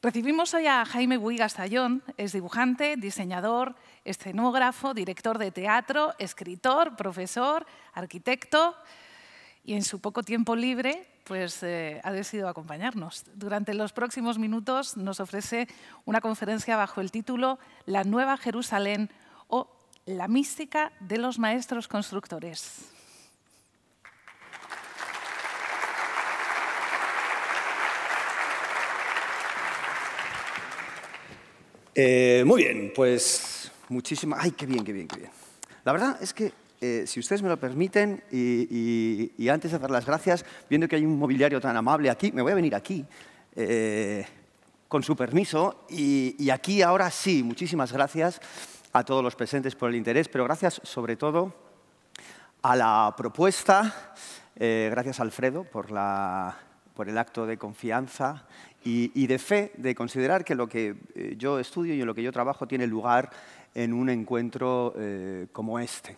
Recibimos hoy a Jaime Huigas Tallón, es dibujante, diseñador, escenógrafo, director de teatro, escritor, profesor, arquitecto y en su poco tiempo libre pues, eh, ha decidido acompañarnos. Durante los próximos minutos nos ofrece una conferencia bajo el título La Nueva Jerusalén o La Mística de los Maestros Constructores. Eh, muy bien, pues muchísimas... ¡Ay, qué bien, qué bien, qué bien! La verdad es que, eh, si ustedes me lo permiten, y, antes de dar las gracias, viendo que hay un mobiliario tan amable aquí, me voy a venir aquí, eh, con su permiso, y, aquí ahora sí, muchísimas gracias a todos los presentes por el interés, pero gracias sobre todo a la propuesta, gracias Alfredo por, la, por, el acto de confianza y, de fe, de considerar que lo que eh, yo estudio y lo que yo trabajo tiene lugar en un encuentro eh, como este.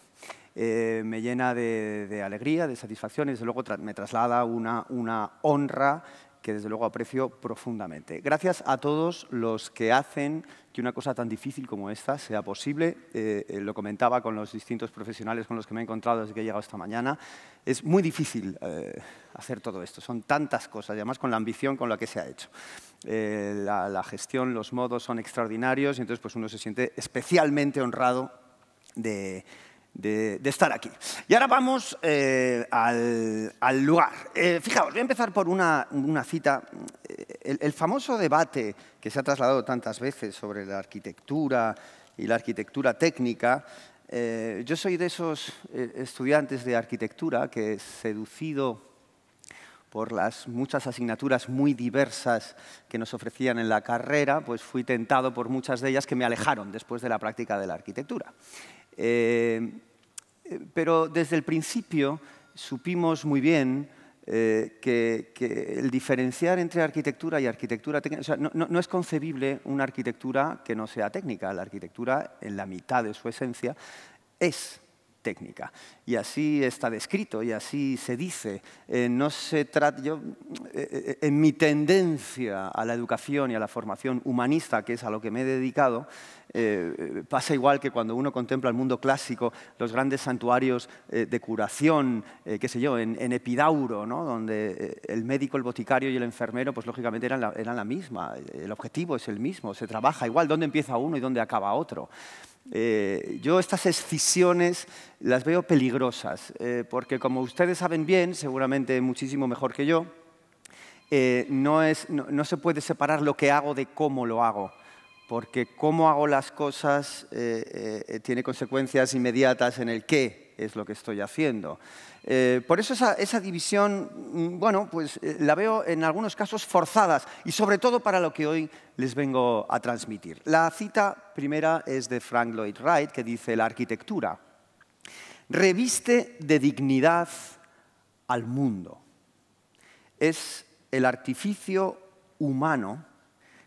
Eh, me llena de, alegría, de satisfacción y desde luego me traslada una, una honra que desde luego aprecio profundamente. Gracias a todos los que hacen que una cosa tan difícil como esta sea posible. Eh, eh, lo comentaba con los distintos profesionales con los que me he encontrado desde que he llegado esta mañana. Es muy difícil eh, hacer todo esto. Son tantas cosas, y además con la ambición con la que se ha hecho. La, la gestión, los modos son extraordinarios y entonces pues uno se siente especialmente honrado de, de, estar aquí. Y ahora vamos eh, al, lugar. Eh, fijaos, voy a empezar por una, cita. Eh, el, famoso debate que se ha trasladado tantas veces sobre la arquitectura y la arquitectura técnica. yo soy de esos estudiantes de arquitectura que, seducido por las muchas asignaturas muy diversas que nos ofrecían en la carrera, pues fui tentado por muchas de ellas que me alejaron después de la práctica de la arquitectura pero desde el principio supimos muy bien eh, que, el diferenciar entre arquitectura y arquitectura técnica, o sea, no, es concebible una arquitectura que no sea técnica. La arquitectura, en la mitad de su esencia, es técnica. Y así está descrito y así se dice. Eh, no se yo, eh, eh, en mi tendencia a la educación y a la formación humanista, que es a lo que me he dedicado, pasa igual que cuando uno contempla el mundo clásico, los grandes santuarios de curación, qué sé yo, en, Epidauro, ¿no? donde el médico, el boticario y el enfermero, pues lógicamente eran la misma. El objetivo es el mismo, se trabaja igual, dónde empieza uno y dónde acaba otro. Eh, yo estas excisiones las veo peligrosas, eh, porque como ustedes saben bien, seguramente muchísimo mejor que yo, eh, no, no, se puede separar lo que hago de cómo lo hago, porque cómo hago las cosas tiene consecuencias inmediatas en el qué es lo que estoy haciendo. Eh, por eso esa, división, mm, bueno, pues eh, la veo en algunos casos forzadas y sobre todo para lo que hoy les vengo a transmitir. La cita primera es de Frank Lloyd Wright que dice, la arquitectura reviste de dignidad al mundo. Es el artificio humano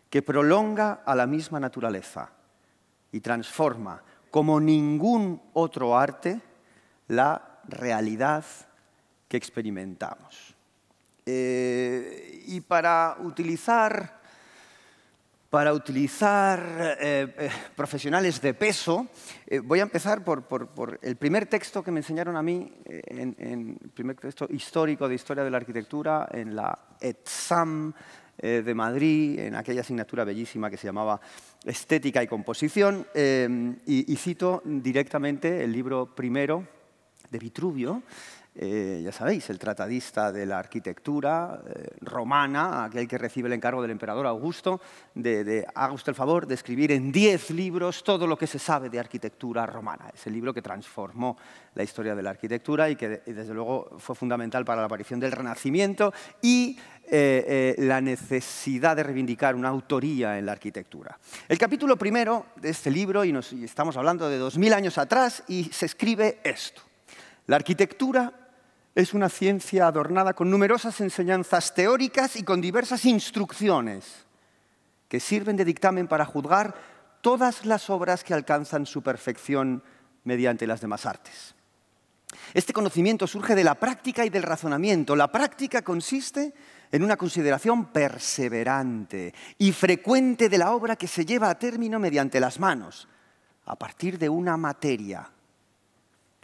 que prolonga a la misma naturaleza y transforma como ningún otro arte la realidad que experimentamos. Eh, y para utilizar, para utilizar eh, eh, profesionales de peso, voy a empezar por, el primer texto que me enseñaron a mí, en, el primer texto histórico de Historia de la Arquitectura, en la ETSAM de Madrid, en aquella asignatura bellísima que se llamaba Estética y Composición, y, y cito directamente el libro primero, de Vitruvio, eh, ya sabéis, el tratadista de la arquitectura eh, romana, aquel que recibe el encargo del emperador Augusto, de, haga usted el favor de escribir en diez libros todo lo que se sabe de arquitectura romana. Es el libro que transformó la historia de la arquitectura y que, eh, desde luego, fue fundamental para la aparición del Renacimiento y la necesidad de reivindicar una autoría en la arquitectura. El capítulo primero de este libro, y, nos, y estamos hablando de dos mil años atrás, y se escribe esto. La arquitectura es una ciencia adornada con numerosas enseñanzas teóricas y con diversas instrucciones que sirven de dictamen para juzgar todas las obras que alcanzan su perfección mediante las demás artes. Este conocimiento surge de la práctica y del razonamiento. La práctica consiste en una consideración perseverante y frecuente de la obra que se lleva a término mediante las manos, a partir de una materia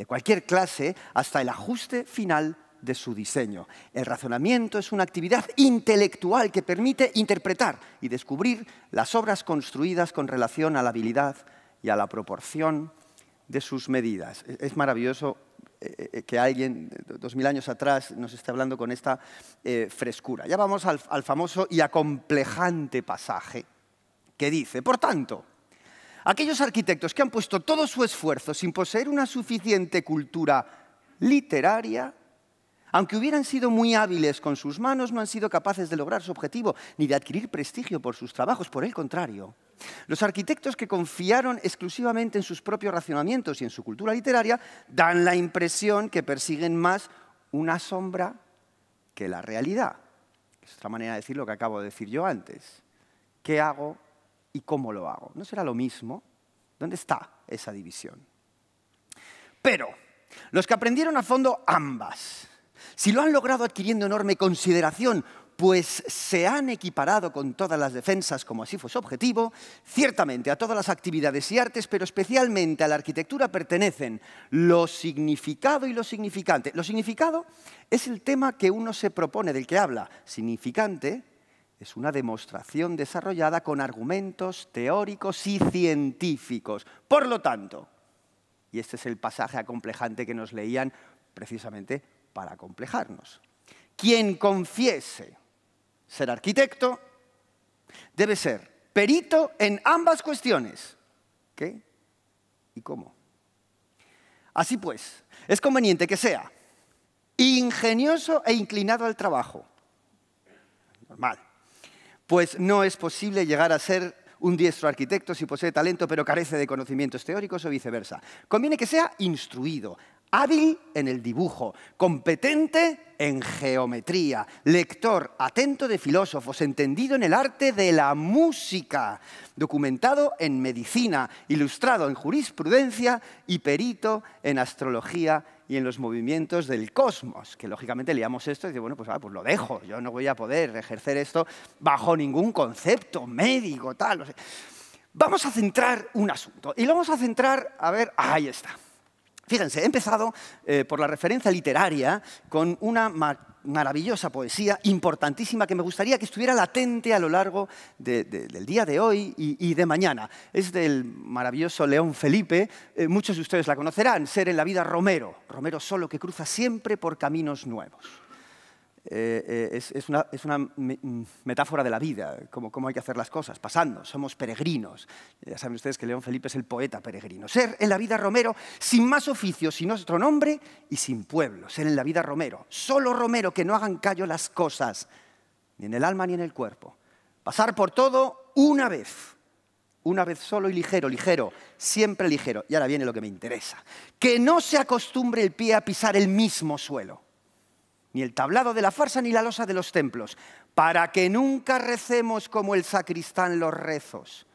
de cualquier clase hasta el ajuste final de su diseño. El razonamiento es una actividad intelectual que permite interpretar y descubrir las obras construidas con relación a la habilidad y a la proporción de sus medidas. E-, es maravilloso eh, eh, que alguien eh, dos mil años atrás nos esté hablando con esta frescura. Ya vamos al, al famoso y acomplejante pasaje que dice, por tanto, Aquellos arquitectos que han puesto todo su esfuerzo sin poseer una suficiente cultura literaria, aunque hubieran sido muy hábiles con sus manos, no han sido capaces de lograr su objetivo ni de adquirir prestigio por sus trabajos. Por el contrario, los arquitectos que confiaron exclusivamente en sus propios racionamientos y en su cultura literaria dan la impresión que persiguen más una sombra que la realidad. Es otra manera de decir lo que acabo de decir yo antes. ¿Qué hago y cómo lo hago. ¿No será lo mismo? ¿Dónde está esa división? Pero los que aprendieron a fondo ambas, si lo han logrado adquiriendo enorme consideración, pues se han equiparado con todas las defensas, como así fue su objetivo, ciertamente a todas las actividades y artes, pero especialmente a la arquitectura pertenecen lo significado y lo significante. Lo significado es el tema que uno se propone, del que habla. Significante es una demostración desarrollada con argumentos teóricos y científicos. Por lo tanto, y este es el pasaje acomplejante que nos leían precisamente para acomplejarnos, quien confiese ser arquitecto debe ser perito en ambas cuestiones. ¿Qué y cómo? Así pues, es conveniente que sea ingenioso e inclinado al trabajo. Normal pues no es posible llegar a ser un diestro arquitecto si posee talento pero carece de conocimientos teóricos o viceversa. Conviene que sea instruido, hábil en el dibujo, competente en geometría, lector atento de filósofos, entendido en el arte de la música, documentado en medicina, ilustrado en jurisprudencia y perito en astrología y en los movimientos del cosmos, que lógicamente leíamos esto y dice, bueno, pues, ah, pues, lo dejo, yo no voy a poder ejercer esto bajo ningún concepto médico, tal. vamos a centrar un asunto y lo vamos a centrar, a ver, ahí está. Fíjense, he empezado eh, por la referencia literaria con una maravillosa poesía, importantísima, que me gustaría que estuviera latente a lo largo del día de hoy y, de mañana. Es del maravilloso León Felipe, eh, muchos de ustedes la conocerán, Ser en la vida Romero, Romero solo que cruza siempre por caminos nuevos. Eh, eh, es, una, mm, metáfora de la vida, como, cómo hay que hacer las cosas, pasando, somos peregrinos. Ya saben ustedes que León Felipe es el poeta peregrino. Ser en la vida Romero sin más oficio, sin otro nombre y sin pueblo. Ser en la vida Romero, solo Romero, que no hagan callo las cosas, ni en el alma ni en el cuerpo. Pasar por todo una vez, una vez solo y ligero, ligero, siempre ligero. Y ahora viene lo que me interesa. Que no se acostumbre el pie a pisar el mismo suelo ni el tablado de la farsa, ni la losa de los templos, para que nunca recemos como el sacristán los rezos.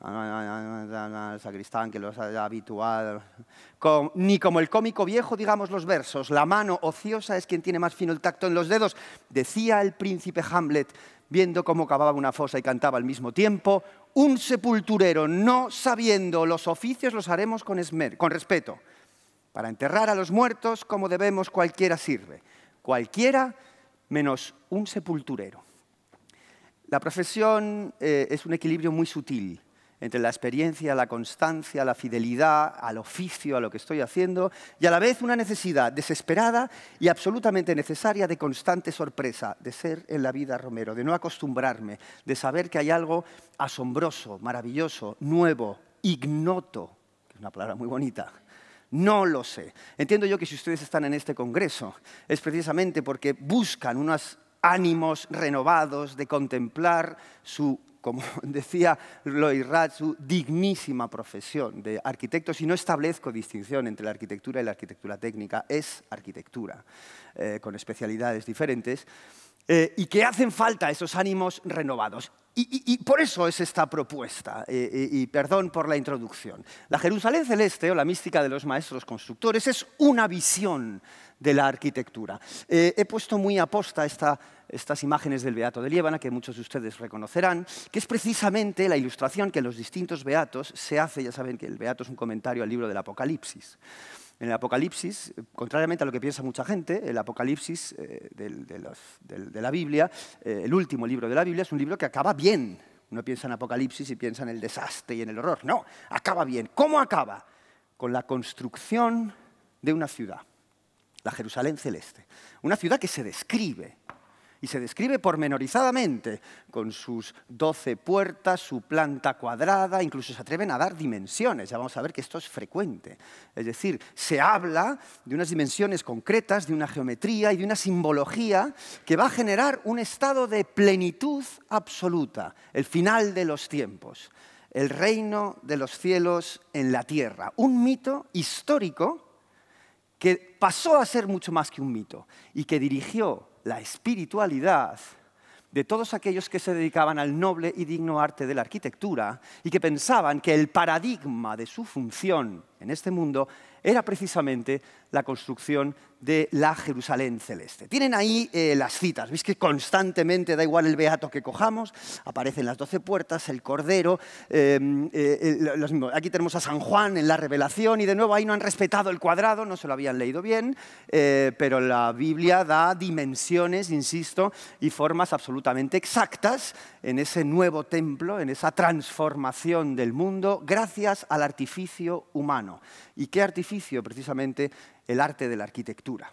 Ah, el sacristán que los ha habituado. ni como el cómico viejo, digamos los versos. La mano ociosa es quien tiene más fino el tacto en los dedos. Decía el príncipe Hamlet, viendo cómo cavaba una fosa y cantaba al mismo tiempo. Un sepulturero, no sabiendo los oficios, los haremos con, esmer, con respeto. Para enterrar a los muertos, como debemos, cualquiera sirve cualquiera menos un sepulturero. La profesión eh, es un equilibrio muy sutil entre la experiencia, la constancia, la fidelidad al oficio, a lo que estoy haciendo, y a la vez una necesidad desesperada y absolutamente necesaria de constante sorpresa, de ser en la vida Romero, de no acostumbrarme, de saber que hay algo asombroso, maravilloso, nuevo, ignoto, que es una palabra muy bonita, no lo sé. Entiendo yo que si ustedes están en este Congreso es precisamente porque buscan unos ánimos renovados de contemplar su como decía Lloyd Rat, su dignísima profesión de arquitecto. y no establezco distinción entre la arquitectura y la arquitectura técnica, es arquitectura, eh, con especialidades diferentes, eh, y que hacen falta esos ánimos renovados. Y, por eso es esta propuesta, eh, eh, y, perdón por la introducción. La Jerusalén celeste o la mística de los maestros constructores es una visión de la arquitectura. Eh, he puesto muy aposta esta, estas imágenes del Beato de Líbana, que muchos de ustedes reconocerán, que es precisamente la ilustración que en los distintos Beatos se hace, ya saben que el Beato es un comentario al libro del Apocalipsis. En el Apocalipsis, eh, contrariamente a lo que piensa mucha gente, el Apocalipsis eh, de, la Biblia, eh, el último libro de la Biblia, es un libro que acaba bien. No piensa en Apocalipsis y piensa en el desastre y en el horror. No, acaba bien. ¿Cómo acaba? Con la construcción de una ciudad, la Jerusalén celeste. Una ciudad que se describe, y se describe pormenorizadamente, con sus doce puertas, su planta cuadrada, incluso se atreven a dar dimensiones, ya vamos a ver que esto es frecuente. Es decir, se habla de unas dimensiones concretas, de una geometría y de una simbología que va a generar un estado de plenitud absoluta, el final de los tiempos el reino de los cielos en la tierra, un mito histórico que pasó a ser mucho más que un mito y que dirigió la espiritualidad de todos aquellos que se dedicaban al noble y digno arte de la arquitectura y que pensaban que el paradigma de su función en este mundo era precisamente la construcción de la Jerusalén celeste. Tienen ahí eh, las citas, veis que constantemente, da igual el beato que cojamos, aparecen las doce puertas, el cordero, em, eh, aquí tenemos a San Juan en la revelación y de nuevo ahí no han respetado el cuadrado, no se lo habían leído bien, eh, pero la Biblia da dimensiones, insisto, y formas absolutamente exactas en ese nuevo templo, en esa transformación del mundo, gracias al artificio humano. ¿Y qué artificio? Precisamente el arte de la arquitectura.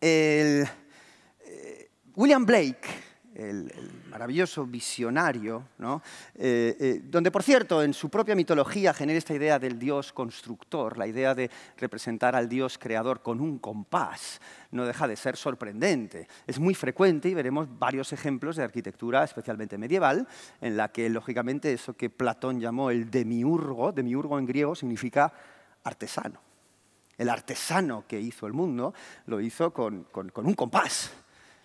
Eh, William Blake, el, maravilloso visionario, eh, eh, donde por cierto en su propia mitología genera esta idea del dios constructor, la idea de representar al dios creador con un compás, no deja de ser sorprendente. Es muy frecuente y veremos varios ejemplos de arquitectura, especialmente medieval, en la que lógicamente eso que Platón llamó el demiurgo, demiurgo en griego significa artesano el artesano que hizo el mundo, lo hizo con, un compás,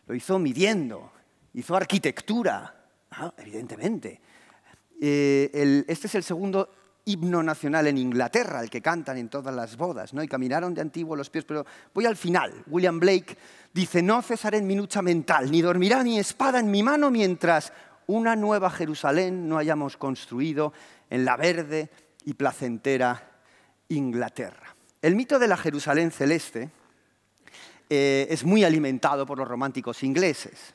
lo hizo midiendo, hizo arquitectura, ah, evidentemente. Eh, este es el segundo himno nacional en Inglaterra, el que cantan en todas las bodas, ¿no? Y caminaron de antiguo los pies, pero voy al final. William Blake dice, no cesaré en mi lucha mental, ni dormirá mi espada en mi mano mientras una nueva Jerusalén no hayamos construido en la verde y placentera Inglaterra. El mito de la Jerusalén celeste eh, es muy alimentado por los románticos ingleses.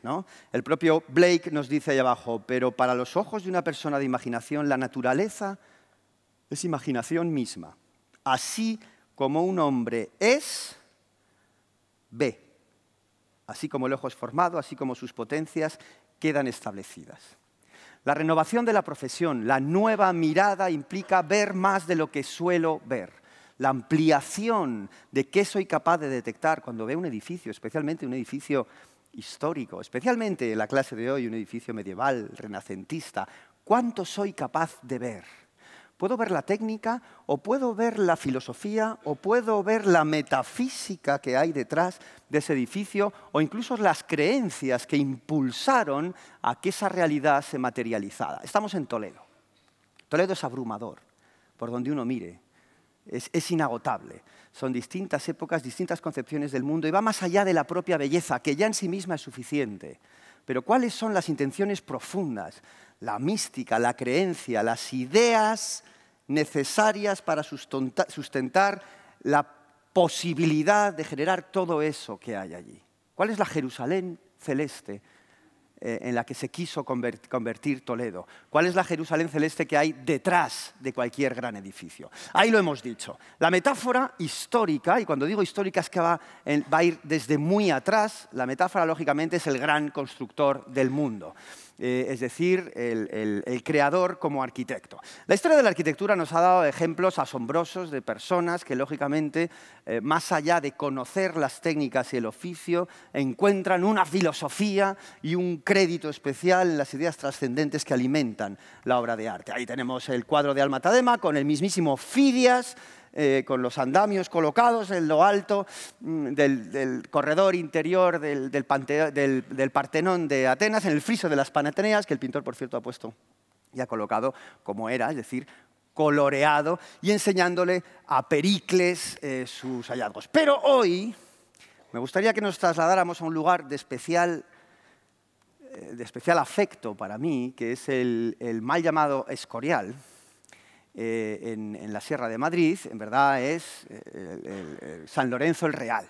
El propio Blake nos dice ahí abajo, pero para los ojos de una persona de imaginación, la naturaleza es imaginación misma. Así como un hombre es, ve. Así como el ojo es formado, así como sus potencias quedan establecidas. La renovación de la profesión, la nueva mirada implica ver más de lo que suelo ver la ampliación de qué soy capaz de detectar cuando veo un edificio, especialmente un edificio histórico, especialmente en la clase de hoy, un edificio medieval, renacentista. ¿Cuánto soy capaz de ver? ¿Puedo ver la técnica o puedo ver la filosofía o puedo ver la metafísica que hay detrás de ese edificio o incluso las creencias que impulsaron a que esa realidad se materializara? Estamos en Toledo. Toledo es abrumador, por donde uno mire es, inagotable. Son distintas épocas, distintas concepciones del mundo y va más allá de la propia belleza, que ya en sí misma es suficiente. Pero ¿cuáles son las intenciones profundas, la mística, la creencia, las ideas necesarias para sustentar la posibilidad de generar todo eso que hay allí? ¿Cuál es la Jerusalén celeste eh, en la que se quiso convertir Toledo. ¿Cuál es la Jerusalén celeste que hay detrás de cualquier gran edificio? Ahí lo hemos dicho. La metáfora histórica, y cuando digo histórica es que va, va a ir desde muy atrás, la metáfora lógicamente es el gran constructor del mundo. Eh, es decir, el, creador como arquitecto. La historia de la arquitectura nos ha dado ejemplos asombrosos de personas que, lógicamente, eh, más allá de conocer las técnicas y el oficio, encuentran una filosofía y un crédito especial en las ideas trascendentes que alimentan la obra de arte. Ahí tenemos el cuadro de Alma Tadema con el mismísimo Fidias, eh, con los andamios colocados en lo alto mm, del, corredor interior del, Partenón de Atenas, en el friso de las Panateneas, que el pintor, por cierto, ha puesto y ha colocado como era, es decir, coloreado y enseñándole a Pericles eh, sus hallazgos. Pero hoy me gustaría que nos trasladáramos a un lugar de especial eh, de especial afecto para mí, que es el, mal llamado Escorial, eh, en, la Sierra de Madrid, en verdad es eh, el, San Lorenzo el Real,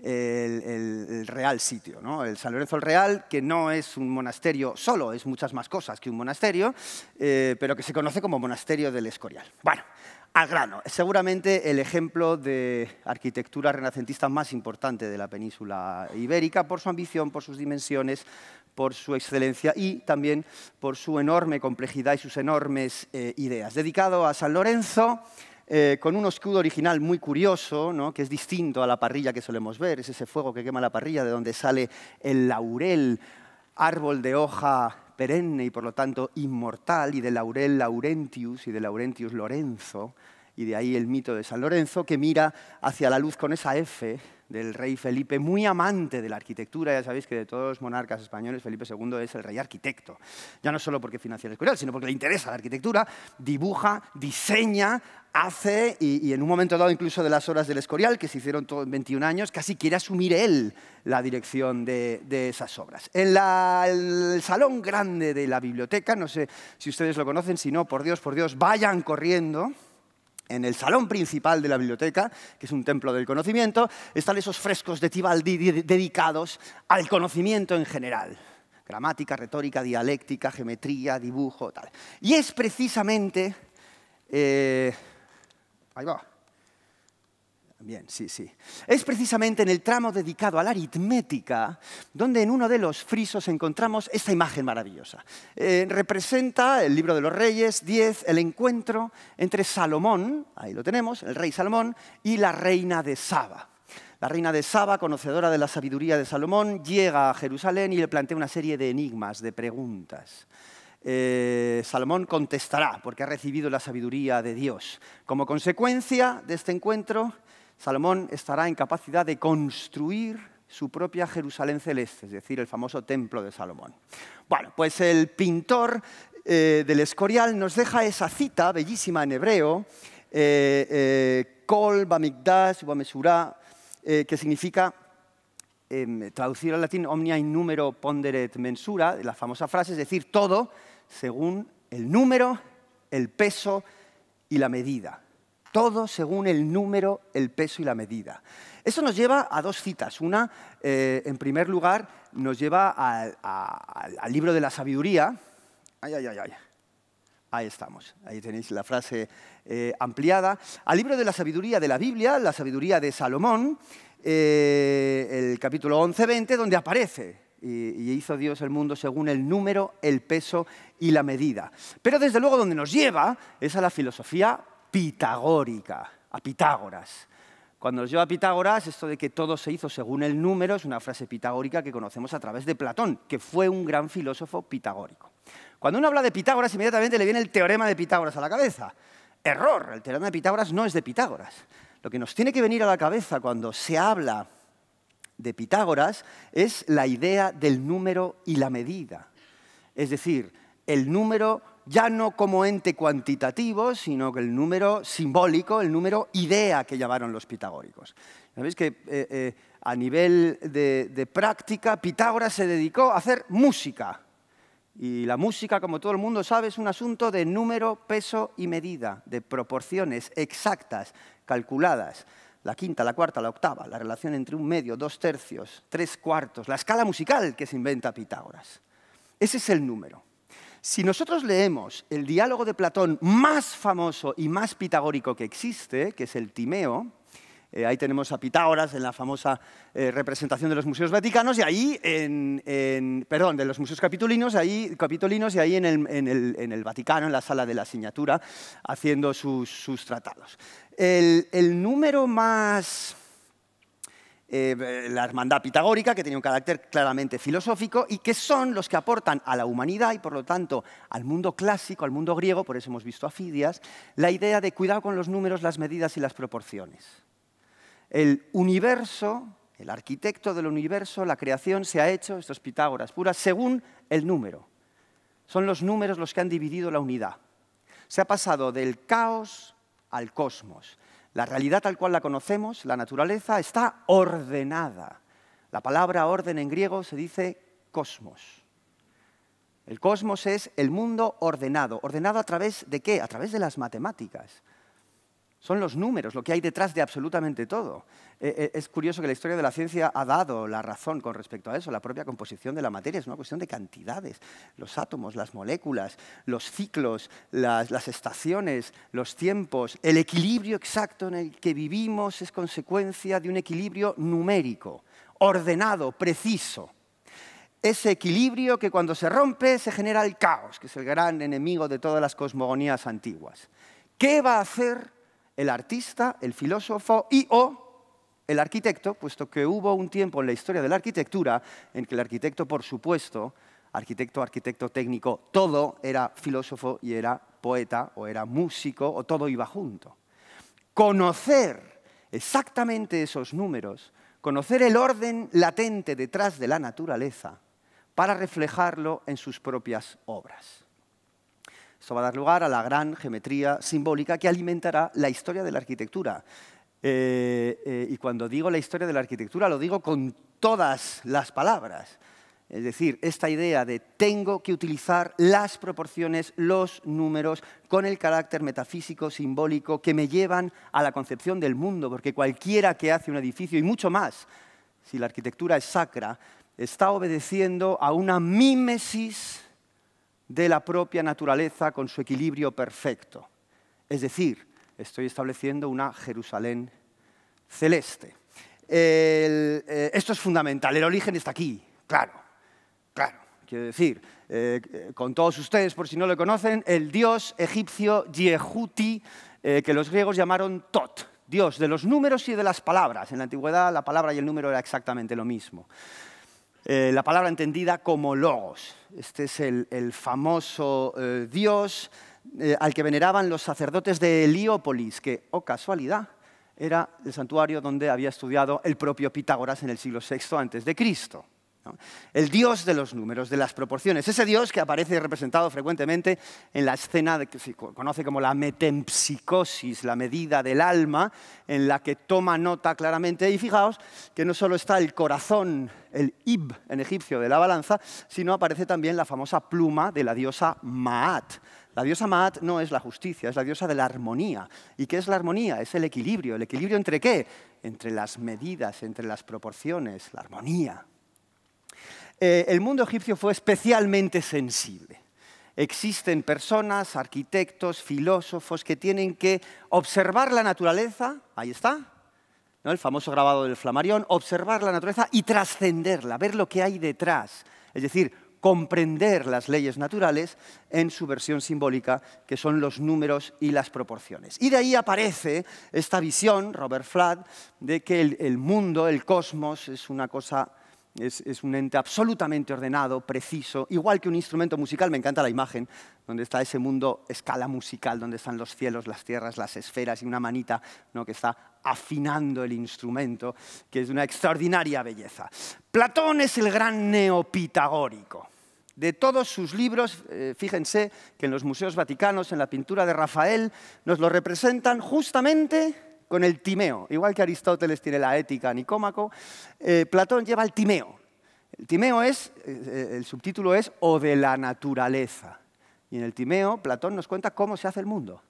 el, real sitio. ¿no? El San Lorenzo el Real, que no es un monasterio solo, es muchas más cosas que un monasterio, eh, pero que se conoce como Monasterio del Escorial. Bueno, al grano, seguramente el ejemplo de arquitectura renacentista más importante de la península ibérica por su ambición, por sus dimensiones, por su excelencia y también por su enorme complejidad y sus enormes eh, ideas. Dedicado a San Lorenzo, eh, con un escudo original muy curioso, que es distinto a la parrilla que solemos ver, es ese fuego que quema la parrilla de donde sale el laurel, árbol de hoja perenne y por lo tanto inmortal, y de laurel Laurentius y de Laurentius Lorenzo, y de ahí el mito de San Lorenzo, que mira hacia la luz con esa F del rey Felipe, muy amante de la arquitectura. Ya sabéis que de todos los monarcas españoles, Felipe II es el rey arquitecto. Ya no solo porque financia el escorial, sino porque le interesa la arquitectura, dibuja, diseña, hace, y, en un momento dado incluso de las horas del Escorial, que se hicieron todo en 21 años, casi quiere asumir él la dirección de, esas obras. En el salón grande de la biblioteca, no sé si ustedes lo conocen, si no, por Dios, por Dios, vayan corriendo en el salón principal de la biblioteca, que es un templo del conocimiento, están esos frescos de Tibaldi dedicados al conocimiento en general. Gramática, retórica, dialéctica, geometría, dibujo, tal. Y es precisamente... Eh, ahí va Bien, sí, sí. Es precisamente en el tramo dedicado a la aritmética donde en uno de los frisos encontramos esta imagen maravillosa. Eh, representa el libro de los reyes 10, el encuentro entre Salomón, ahí lo tenemos, el rey Salomón, y la reina de Saba. La reina de Saba, conocedora de la sabiduría de Salomón, llega a Jerusalén y le plantea una serie de enigmas, de preguntas. Eh, Salomón contestará porque ha recibido la sabiduría de Dios. Como consecuencia de este encuentro, Salomón estará en capacidad de construir su propia Jerusalén celeste, es decir, el famoso templo de Salomón. Bueno, pues el pintor eh, del Escorial nos deja esa cita bellísima en hebreo, eh, eh, Kol Bamigdash que significa em, traducir traducido al latín omnia in numero ponderet mensura, la famosa frase, es decir, todo según el número, el peso y la medida todo según el número, el peso y la medida. Eso nos lleva a dos citas. Una, eh, en primer lugar, nos lleva al libro de la sabiduría. Ay, ay, ay, ay. Ahí estamos, ahí tenéis la frase eh, ampliada. Al libro de la sabiduría de la Biblia, la sabiduría de Salomón, eh, el capítulo 11-20, donde aparece y, hizo Dios el mundo según el número, el peso y la medida. Pero desde luego donde nos lleva es a la filosofía pitagórica, a Pitágoras. Cuando nos lleva a Pitágoras, esto de que todo se hizo según el número es una frase pitagórica que conocemos a través de Platón, que fue un gran filósofo pitagórico. Cuando uno habla de Pitágoras, inmediatamente le viene el teorema de Pitágoras a la cabeza. Error, el teorema de Pitágoras no es de Pitágoras. Lo que nos tiene que venir a la cabeza cuando se habla de Pitágoras es la idea del número y la medida. Es decir, el número ya no como ente cuantitativo, sino que el número simbólico, el número idea que llamaron los pitagóricos. Sabéis que eh, eh, a nivel de práctica, Pitágoras se dedicó a hacer música. Y la música, como todo el mundo sabe, es un asunto de número, peso y medida, de proporciones exactas, calculadas. La quinta, la cuarta, la octava, la relación entre un medio, dos tercios, tres cuartos, la escala musical que se inventa Pitágoras. Ese es el número. Si nosotros leemos el diálogo de Platón más famoso y más pitagórico que existe, que es el Timeo, eh, ahí tenemos a Pitágoras en la famosa eh, representación de los museos vaticanos y ahí, en, perdón, de los museos capitolinos, y ahí en el, Vaticano, en la sala de la asignatura, haciendo sus, tratados. el número más eh, la hermandad pitagórica, que tenía un carácter claramente filosófico, y que son los que aportan a la humanidad y, por lo tanto, al mundo clásico, al mundo griego, por eso hemos visto a Fidias, la idea de cuidado con los números, las medidas y las proporciones. El universo, el arquitecto del universo, la creación se ha hecho, estos Pitágoras puras, según el número. Son los números los que han dividido la unidad. Se ha pasado del caos al cosmos. La realidad tal cual la conocemos, la naturaleza, está ordenada. La palabra orden en griego se dice cosmos. El cosmos es el mundo ordenado. ¿Ordenado a través de qué? A través de las matemáticas. Son los números, lo que hay detrás de absolutamente todo. Eh, eh, es curioso que la historia de la ciencia ha dado la razón con respecto a eso. La propia composición de la materia es una cuestión de cantidades. Los átomos, las moléculas, los ciclos, las estaciones, los tiempos, el equilibrio exacto en el que vivimos es consecuencia de un equilibrio numérico, ordenado, preciso ese equilibrio que cuando se rompe se genera el caos, que es el gran enemigo de todas las cosmogonías antiguas. ¿Qué va a hacer el artista, el filósofo y o el arquitecto, puesto que hubo un tiempo en la historia de la arquitectura en que el arquitecto, por supuesto, arquitecto, arquitecto técnico, todo era filósofo y era poeta o era músico o todo iba junto. Conocer exactamente esos números, conocer el orden latente detrás de la naturaleza para reflejarlo en sus propias obras. Esto va a dar lugar a la gran geometría simbólica que alimentará la historia de la arquitectura. Eh, eh, y cuando digo la historia de la arquitectura, lo digo con todas las palabras. Es decir, esta idea de tengo que utilizar las proporciones, los números, con el carácter metafísico, simbólico, que me llevan a la concepción del mundo, porque cualquiera que hace un edificio, y mucho más, si la arquitectura es sacra, está obedeciendo a una mímesis de la propia naturaleza con su equilibrio perfecto. Es decir, estoy estableciendo una Jerusalén celeste. Eh, esto es fundamental, el origen está aquí, claro, claro. Quiero decir, eh, con todos ustedes, por si no lo conocen, el dios egipcio Yehuti, eh, que los griegos llamaron Tot, dios de los números y de las palabras. En la antigüedad la palabra y el número era exactamente lo mismo. Eh, la palabra entendida como logos. Este es el, famoso eh, dios eh, al que veneraban los sacerdotes de Heliópolis, que, oh casualidad, era el santuario donde había estudiado el propio Pitágoras en el siglo VI antes de Cristo. El Dios de los números, de las proporciones. Ese Dios que aparece representado frecuentemente en la escena que se conoce como la metempsicosis, la medida del alma, en la que toma nota claramente. Y fijaos que no solo está el corazón, el ib en egipcio de la balanza, sino aparece también la famosa pluma de la diosa Maat, la diosa Maat no es la justicia, es la diosa de la armonía. ¿Y qué es la armonía? Es el equilibrio. ¿El equilibrio entre qué? Entre las medidas, entre las proporciones, la armonía. Eh, el mundo egipcio fue especialmente sensible. Existen personas, arquitectos, filósofos que tienen que observar la naturaleza, ahí está, el famoso grabado del Flamarión, observar la naturaleza y trascenderla, ver lo que hay detrás, es decir, comprender las leyes naturales en su versión simbólica, que son los números y las proporciones. Y de ahí aparece esta visión, Robert Fludd, de que el mundo, el cosmos, es una cosa es, un ente absolutamente ordenado, preciso, igual que un instrumento musical, me encanta la imagen, donde está ese mundo escala musical, donde están los cielos, las tierras, las esferas y una manita que está afinando el instrumento, que es de una extraordinaria belleza. Platón es el gran neopitagórico. De todos sus libros, eh, fíjense que en los museos vaticanos, en la pintura de Rafael, nos lo representan justamente con el timeo. Igual que Aristóteles tiene la ética Nicómaco, eh, Platón lleva el timeo. El timeo es, eh, el subtítulo es O de la naturaleza. Y en el timeo Platón nos cuenta cómo se hace el mundo.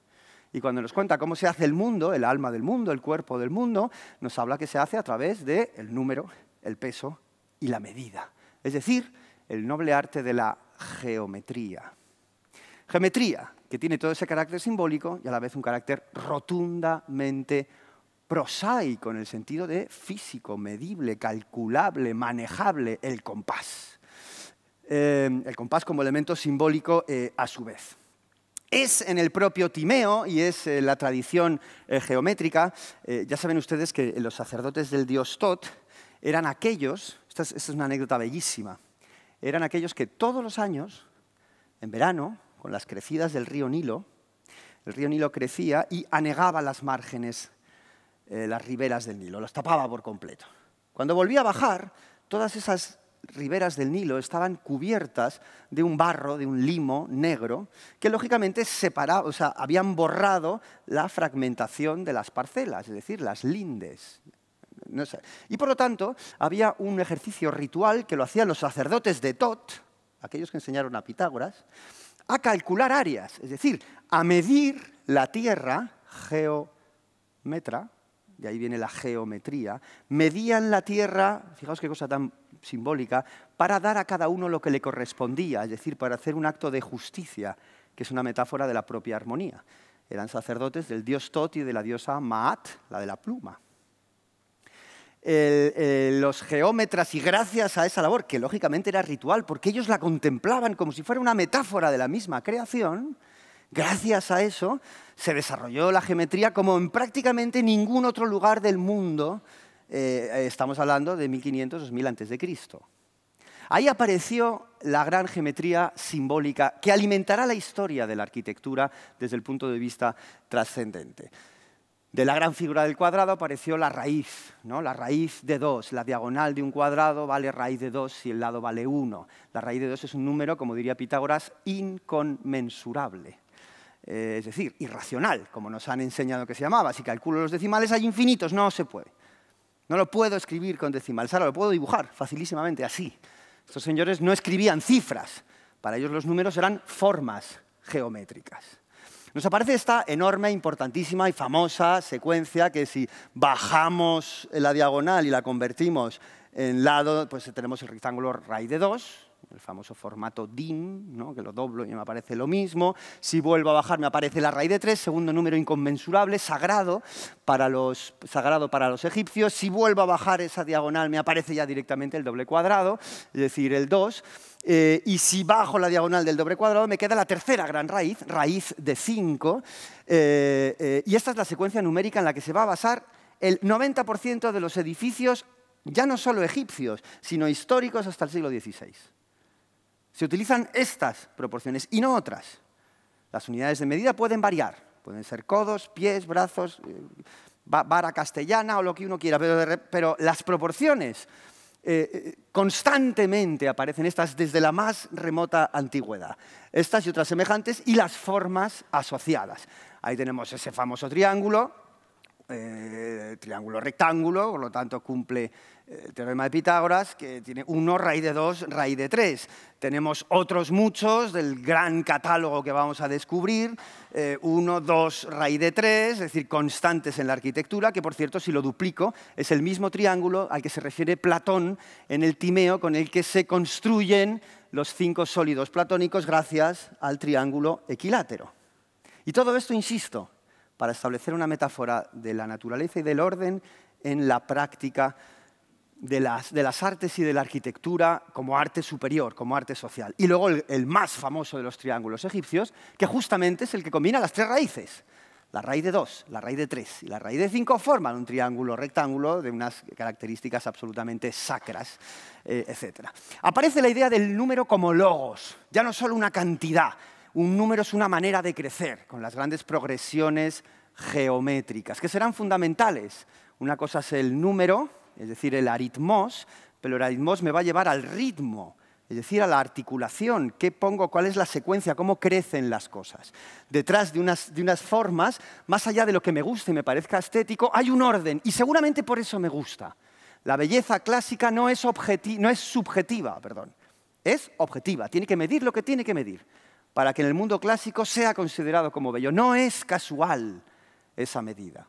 Y cuando nos cuenta cómo se hace el mundo, el alma del mundo, el cuerpo del mundo, nos habla que se hace a través del el número, el peso y la medida. Es decir, el noble arte de la geometría. Geometría, que tiene todo ese carácter simbólico y a la vez un carácter rotundamente prosaico en el sentido de físico, medible, calculable, manejable, el compás. Eh, el compás como elemento simbólico eh, a su vez. Es en el propio Timeo y es eh, la tradición geométrica. ya saben ustedes que los sacerdotes del dios Tot eran aquellos, esta es una anécdota bellísima, eran aquellos que todos los años, en verano, con las crecidas del río Nilo, el río Nilo crecía y anegaba las márgenes, eh, las riberas del Nilo, las tapaba por completo. Cuando volvía a bajar, todas esas riberas del Nilo estaban cubiertas de un barro, de un limo negro, que lógicamente separaba, o sea, habían borrado la fragmentación de las parcelas, es decir, las lindes. Y por lo tanto, había un ejercicio ritual que lo hacían los sacerdotes de Tot, aquellos que enseñaron a Pitágoras, a calcular áreas, es decir, a medir la Tierra, geometra, y ahí viene la geometría, medían la Tierra, fijaos qué cosa tan simbólica, para dar a cada uno lo que le correspondía, es decir, para hacer un acto de justicia, que es una metáfora de la propia armonía. Eran sacerdotes del dios Tot y de la diosa Maat, la de la pluma. Eh, los geómetras y gracias a esa labor, que lógicamente era ritual, porque ellos la contemplaban como si fuera una metáfora de la misma creación, gracias a eso se desarrolló la geometría como en prácticamente ningún otro lugar del mundo, eh, estamos hablando de 1500 2000 a.C. Ahí apareció la gran geometría simbólica que alimentará la historia de la arquitectura desde el punto de vista trascendente. De la gran figura del cuadrado apareció la raíz, la raíz de 2. La diagonal de un cuadrado vale raíz de 2 si el lado vale 1. La raíz de 2 es un número, como diría Pitágoras, inconmensurable. Eh, es decir, irracional, como nos han enseñado que se llamaba. Si calculo los decimales, hay infinitos, no se puede. No lo puedo escribir con decimales, ahora lo puedo dibujar facilísimamente, así. Estos señores no escribían cifras, para ellos los números eran formas geométricas. Nos aparece esta enorme, importantísima y famosa secuencia que si bajamos la diagonal y la convertimos en lado, pues tenemos el rectángulo raíz de 2, el famoso formato DIN, que lo doblo y me aparece lo mismo. Si vuelvo a bajar me aparece la raíz de 3, segundo número inconmensurable, sagrado para, los, sagrado para los egipcios. Si vuelvo a bajar esa diagonal me aparece ya directamente el doble cuadrado, es decir, el 2. Eh, y si bajo la diagonal del doble cuadrado, me queda la tercera gran raíz, raíz de 5. Eh, eh, y esta es la secuencia numérica en la que se va a basar el 90% de los edificios, ya no solo egipcios, sino históricos hasta el siglo XVI. Se utilizan estas proporciones y no otras. Las unidades de medida pueden variar, pueden ser codos, pies, brazos, vara castellana o lo que uno quiera, pero las proporciones eh, eh, constantemente aparecen estas desde la más remota antigüedad. Estas y otras semejantes y las formas asociadas. Ahí tenemos ese famoso triángulo, eh, triángulo rectángulo, por lo tanto cumple el eh, teorema de Pitágoras, que tiene 1 raíz de 2, raíz de 3. Tenemos otros muchos del gran catálogo que vamos a descubrir, 1, eh, dos 2, raíz de tres, es decir, constantes en la arquitectura, que por cierto, si lo duplico, es el mismo triángulo al que se refiere Platón en el Timeo, con el que se construyen los cinco sólidos platónicos gracias al triángulo equilátero. Y todo esto, insisto, para establecer una metáfora de la naturaleza y del orden en la práctica de las, artes y de la arquitectura como arte superior, como arte social. Y luego el, más famoso de los triángulos egipcios, que justamente es el que combina las tres raíces. La raíz de dos, la raíz de tres y la raíz de cinco forman un triángulo rectángulo de unas características absolutamente sacras, eh, etcétera. Aparece la idea del número como logos, ya no solo una cantidad, un número es una manera de crecer, con las grandes progresiones geométricas, que serán fundamentales. Una cosa es el número, es decir, el aritmos, pero el aritmos me va a llevar al ritmo, es decir, a la articulación, qué pongo, cuál es la secuencia, cómo crecen las cosas. Detrás de unas, formas, más allá de lo que me guste y me parezca estético, hay un orden y seguramente por eso me gusta. La belleza clásica no es, no es subjetiva, perdón, es objetiva, tiene que medir lo que tiene que medir para que en el mundo clásico sea considerado como bello. No es casual esa medida.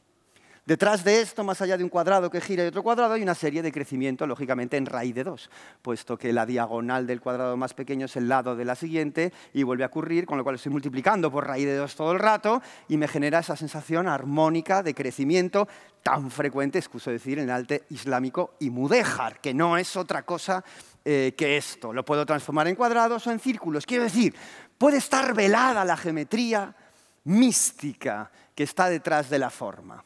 Detrás de esto, más allá de un cuadrado que gira y otro cuadrado, hay una serie de crecimiento, lógicamente, en raíz de dos, puesto que la diagonal del cuadrado más pequeño es el lado de la siguiente y vuelve a ocurrir, con lo cual estoy multiplicando por raíz de dos todo el rato y me genera esa sensación armónica de crecimiento tan frecuente, excuso decir, en el arte islámico y mudéjar, que no es otra cosa eh, que esto. Lo puedo transformar en cuadrados o en círculos. Quiero decir, puede estar velada la geometría mística que está detrás de la forma.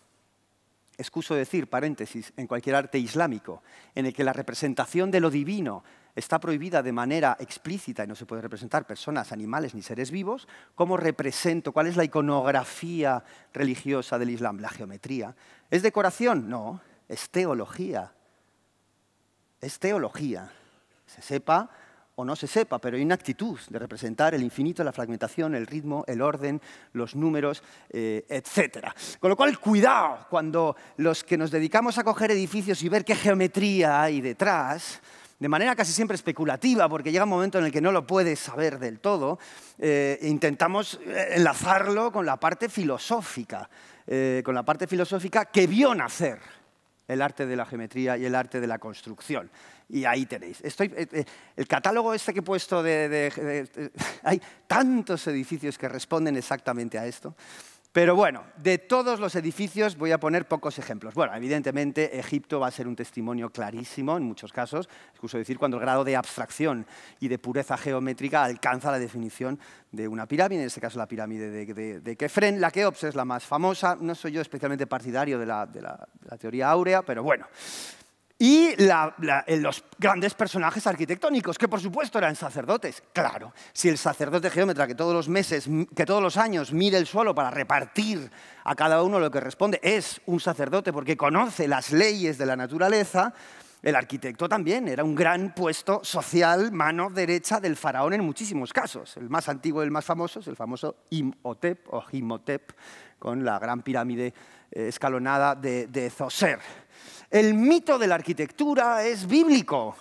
Excuso decir, paréntesis, en cualquier arte islámico, en el que la representación de lo divino está prohibida de manera explícita y no se puede representar personas, animales ni seres vivos, ¿cómo represento? ¿Cuál es la iconografía religiosa del Islam? La geometría. ¿Es decoración? No, es teología. Es teología. Se sepa o no se sepa, pero hay una actitud de representar el infinito, la fragmentación, el ritmo, el orden, los números, eh, etc. Con lo cual, cuidado cuando los que nos dedicamos a coger edificios y ver qué geometría hay detrás, de manera casi siempre especulativa, porque llega un momento en el que no lo puedes saber del todo, eh, intentamos eh, enlazarlo con la parte filosófica, con la parte filosófica que vio nacer el arte de la geometría y el arte de la construcción. Y ahí tenéis. Estoy, eh, eh, el catálogo este que he puesto de... Hay tantos edificios que responden exactamente a esto. Pero bueno, de todos los edificios voy a poner pocos ejemplos. Bueno, evidentemente Egipto va a ser un testimonio clarísimo en muchos casos, excuso decir cuando el grado de abstracción y de pureza geométrica alcanza la definición de una pirámide, en este caso la pirámide de, de, Kefren. La Keops es la más famosa, no soy yo especialmente partidario de la, la teoría áurea, pero bueno, y eh, los grandes personajes arquitectónicos, que por supuesto eran sacerdotes. Claro, si el sacerdote geómetra que todos los meses, que todos los años mide el suelo para repartir a cada uno lo que responde, es un sacerdote porque conoce las leyes de la naturaleza, el arquitecto también era un gran puesto social, mano derecha del faraón en muchísimos casos. El más antiguo y el más famoso es el famoso Imhotep o Himhotep, con la gran pirámide eh, escalonada de Zoser. El mito de la arquitectura es bíblico,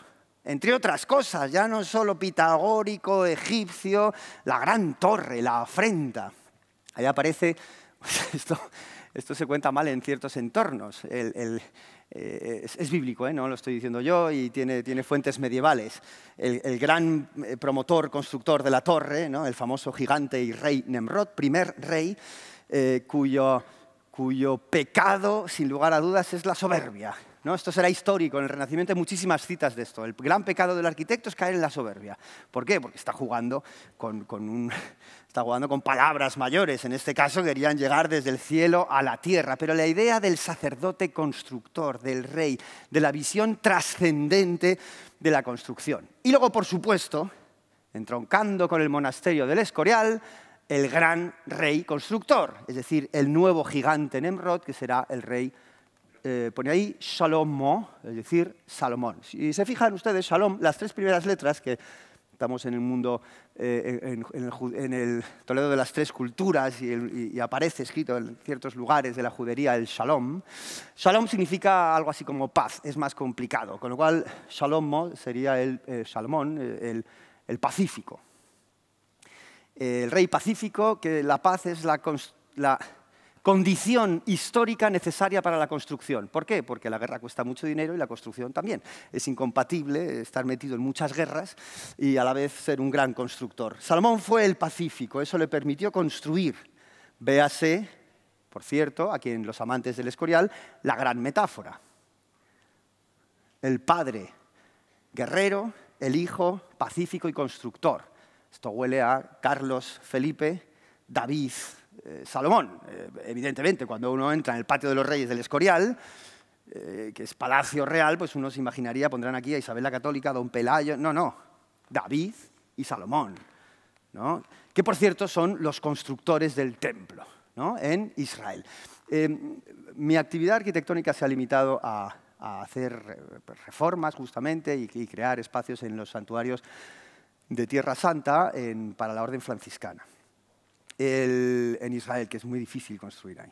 entre otras cosas, ya no solo pitagórico, egipcio, la gran torre, la afrenta. Ahí aparece, esto, se cuenta mal en ciertos entornos, eh, es, bíblico, ¿eh? no lo estoy diciendo yo, y tiene, fuentes medievales. El, gran eh, promotor, constructor de la torre, el famoso gigante y rey Nemrod, primer rey, cuyo cuyo pecado, sin lugar a dudas, es la soberbia. ¿No? Esto será histórico, en el Renacimiento hay muchísimas citas de esto. El gran pecado del arquitecto es caer en la soberbia. ¿Por qué? Porque está jugando con, está jugando con palabras mayores. En este caso querían llegar desde el cielo a la tierra. Pero la idea del sacerdote constructor, del rey, de la visión trascendente de la construcción. Y luego, por supuesto, entroncando con el monasterio del Escorial, el gran rey constructor, es decir, el nuevo gigante Nemrod, que será el rey, eh, pone ahí Salomón, es decir, Salomón. Si se fijan ustedes, Shalom, las tres primeras letras que estamos en el mundo, eh, en, el, Toledo de las tres culturas y, aparece escrito en ciertos lugares de la judería el shalom. Shalom significa algo así como paz, es más complicado, con lo cual Salomón sería el eh, Salomón, el, pacífico el rey pacífico, que la paz es la, condición histórica necesaria para la construcción. ¿Por qué? Porque la guerra cuesta mucho dinero y la construcción también. Es incompatible estar metido en muchas guerras y a la vez ser un gran constructor. Salomón fue el pacífico, eso le permitió construir. Véase, por cierto, a quien los amantes del Escorial, la gran metáfora. El padre guerrero, el hijo pacífico y constructor. Esto huele a Carlos, Felipe, David, eh, Salomón. Eh, evidentemente, cuando uno entra en el patio de los reyes del Escorial, eh, que es palacio real, pues uno se imaginaría, pondrán aquí a Isabel la Católica, a Don Pelayo. No, no, David y Salomón. ¿no? Que por cierto son los constructores del templo en Israel. mi actividad arquitectónica se ha limitado a, hacer pues, reformas justamente y crear espacios en los santuarios de Tierra Santa para la orden franciscana en Israel, que es muy difícil construir ahí.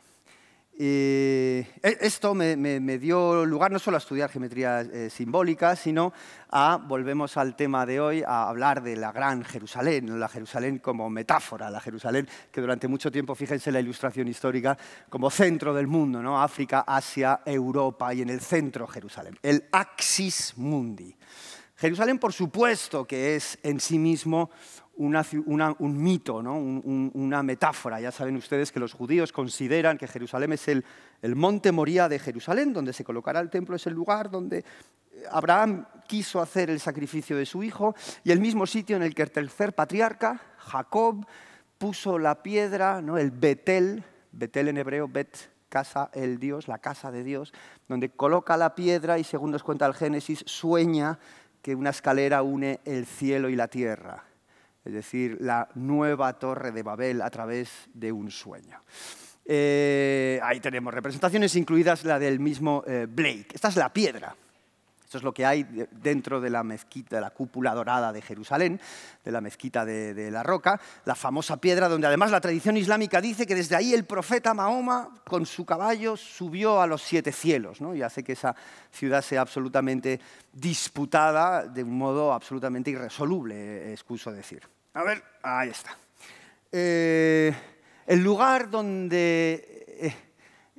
E, esto me, dio lugar no solo a estudiar geometría eh, simbólica, sino a, volvemos al tema de hoy, a hablar de la gran Jerusalén, la Jerusalén como metáfora, la Jerusalén que durante mucho tiempo, fíjense la ilustración histórica, como centro del mundo, ¿no? África, Asia, Europa y en el centro Jerusalén, el axis mundi. Jerusalén, por supuesto, que es en sí mismo un mito, una metáfora. Ya saben ustedes que los judíos consideran que Jerusalén es el, monte Moría de Jerusalén, donde se colocará el templo, es el lugar donde eh, Abraham quiso hacer el sacrificio de su hijo, y el mismo sitio en el que el tercer patriarca, Jacob, puso la piedra, ¿no? el Betel, Betel en hebreo, Bet, casa, el Dios, la casa de Dios, donde coloca la piedra y según nos cuenta el Génesis, sueña que una escalera une el cielo y la tierra, es decir, la nueva torre de Babel a través de un sueño. Eh, ahí tenemos representaciones, incluidas la del mismo eh, Blake. Esta es la piedra. Esto es lo que hay dentro de la mezquita, de la cúpula dorada de Jerusalén, de la mezquita de, la roca, la famosa piedra donde además la tradición islámica dice que desde ahí el profeta Mahoma con su caballo subió a los siete cielos y hace que esa ciudad sea absolutamente disputada de un modo absolutamente irresoluble, eh, excuso decir. A ver, ahí está. Eh, el lugar donde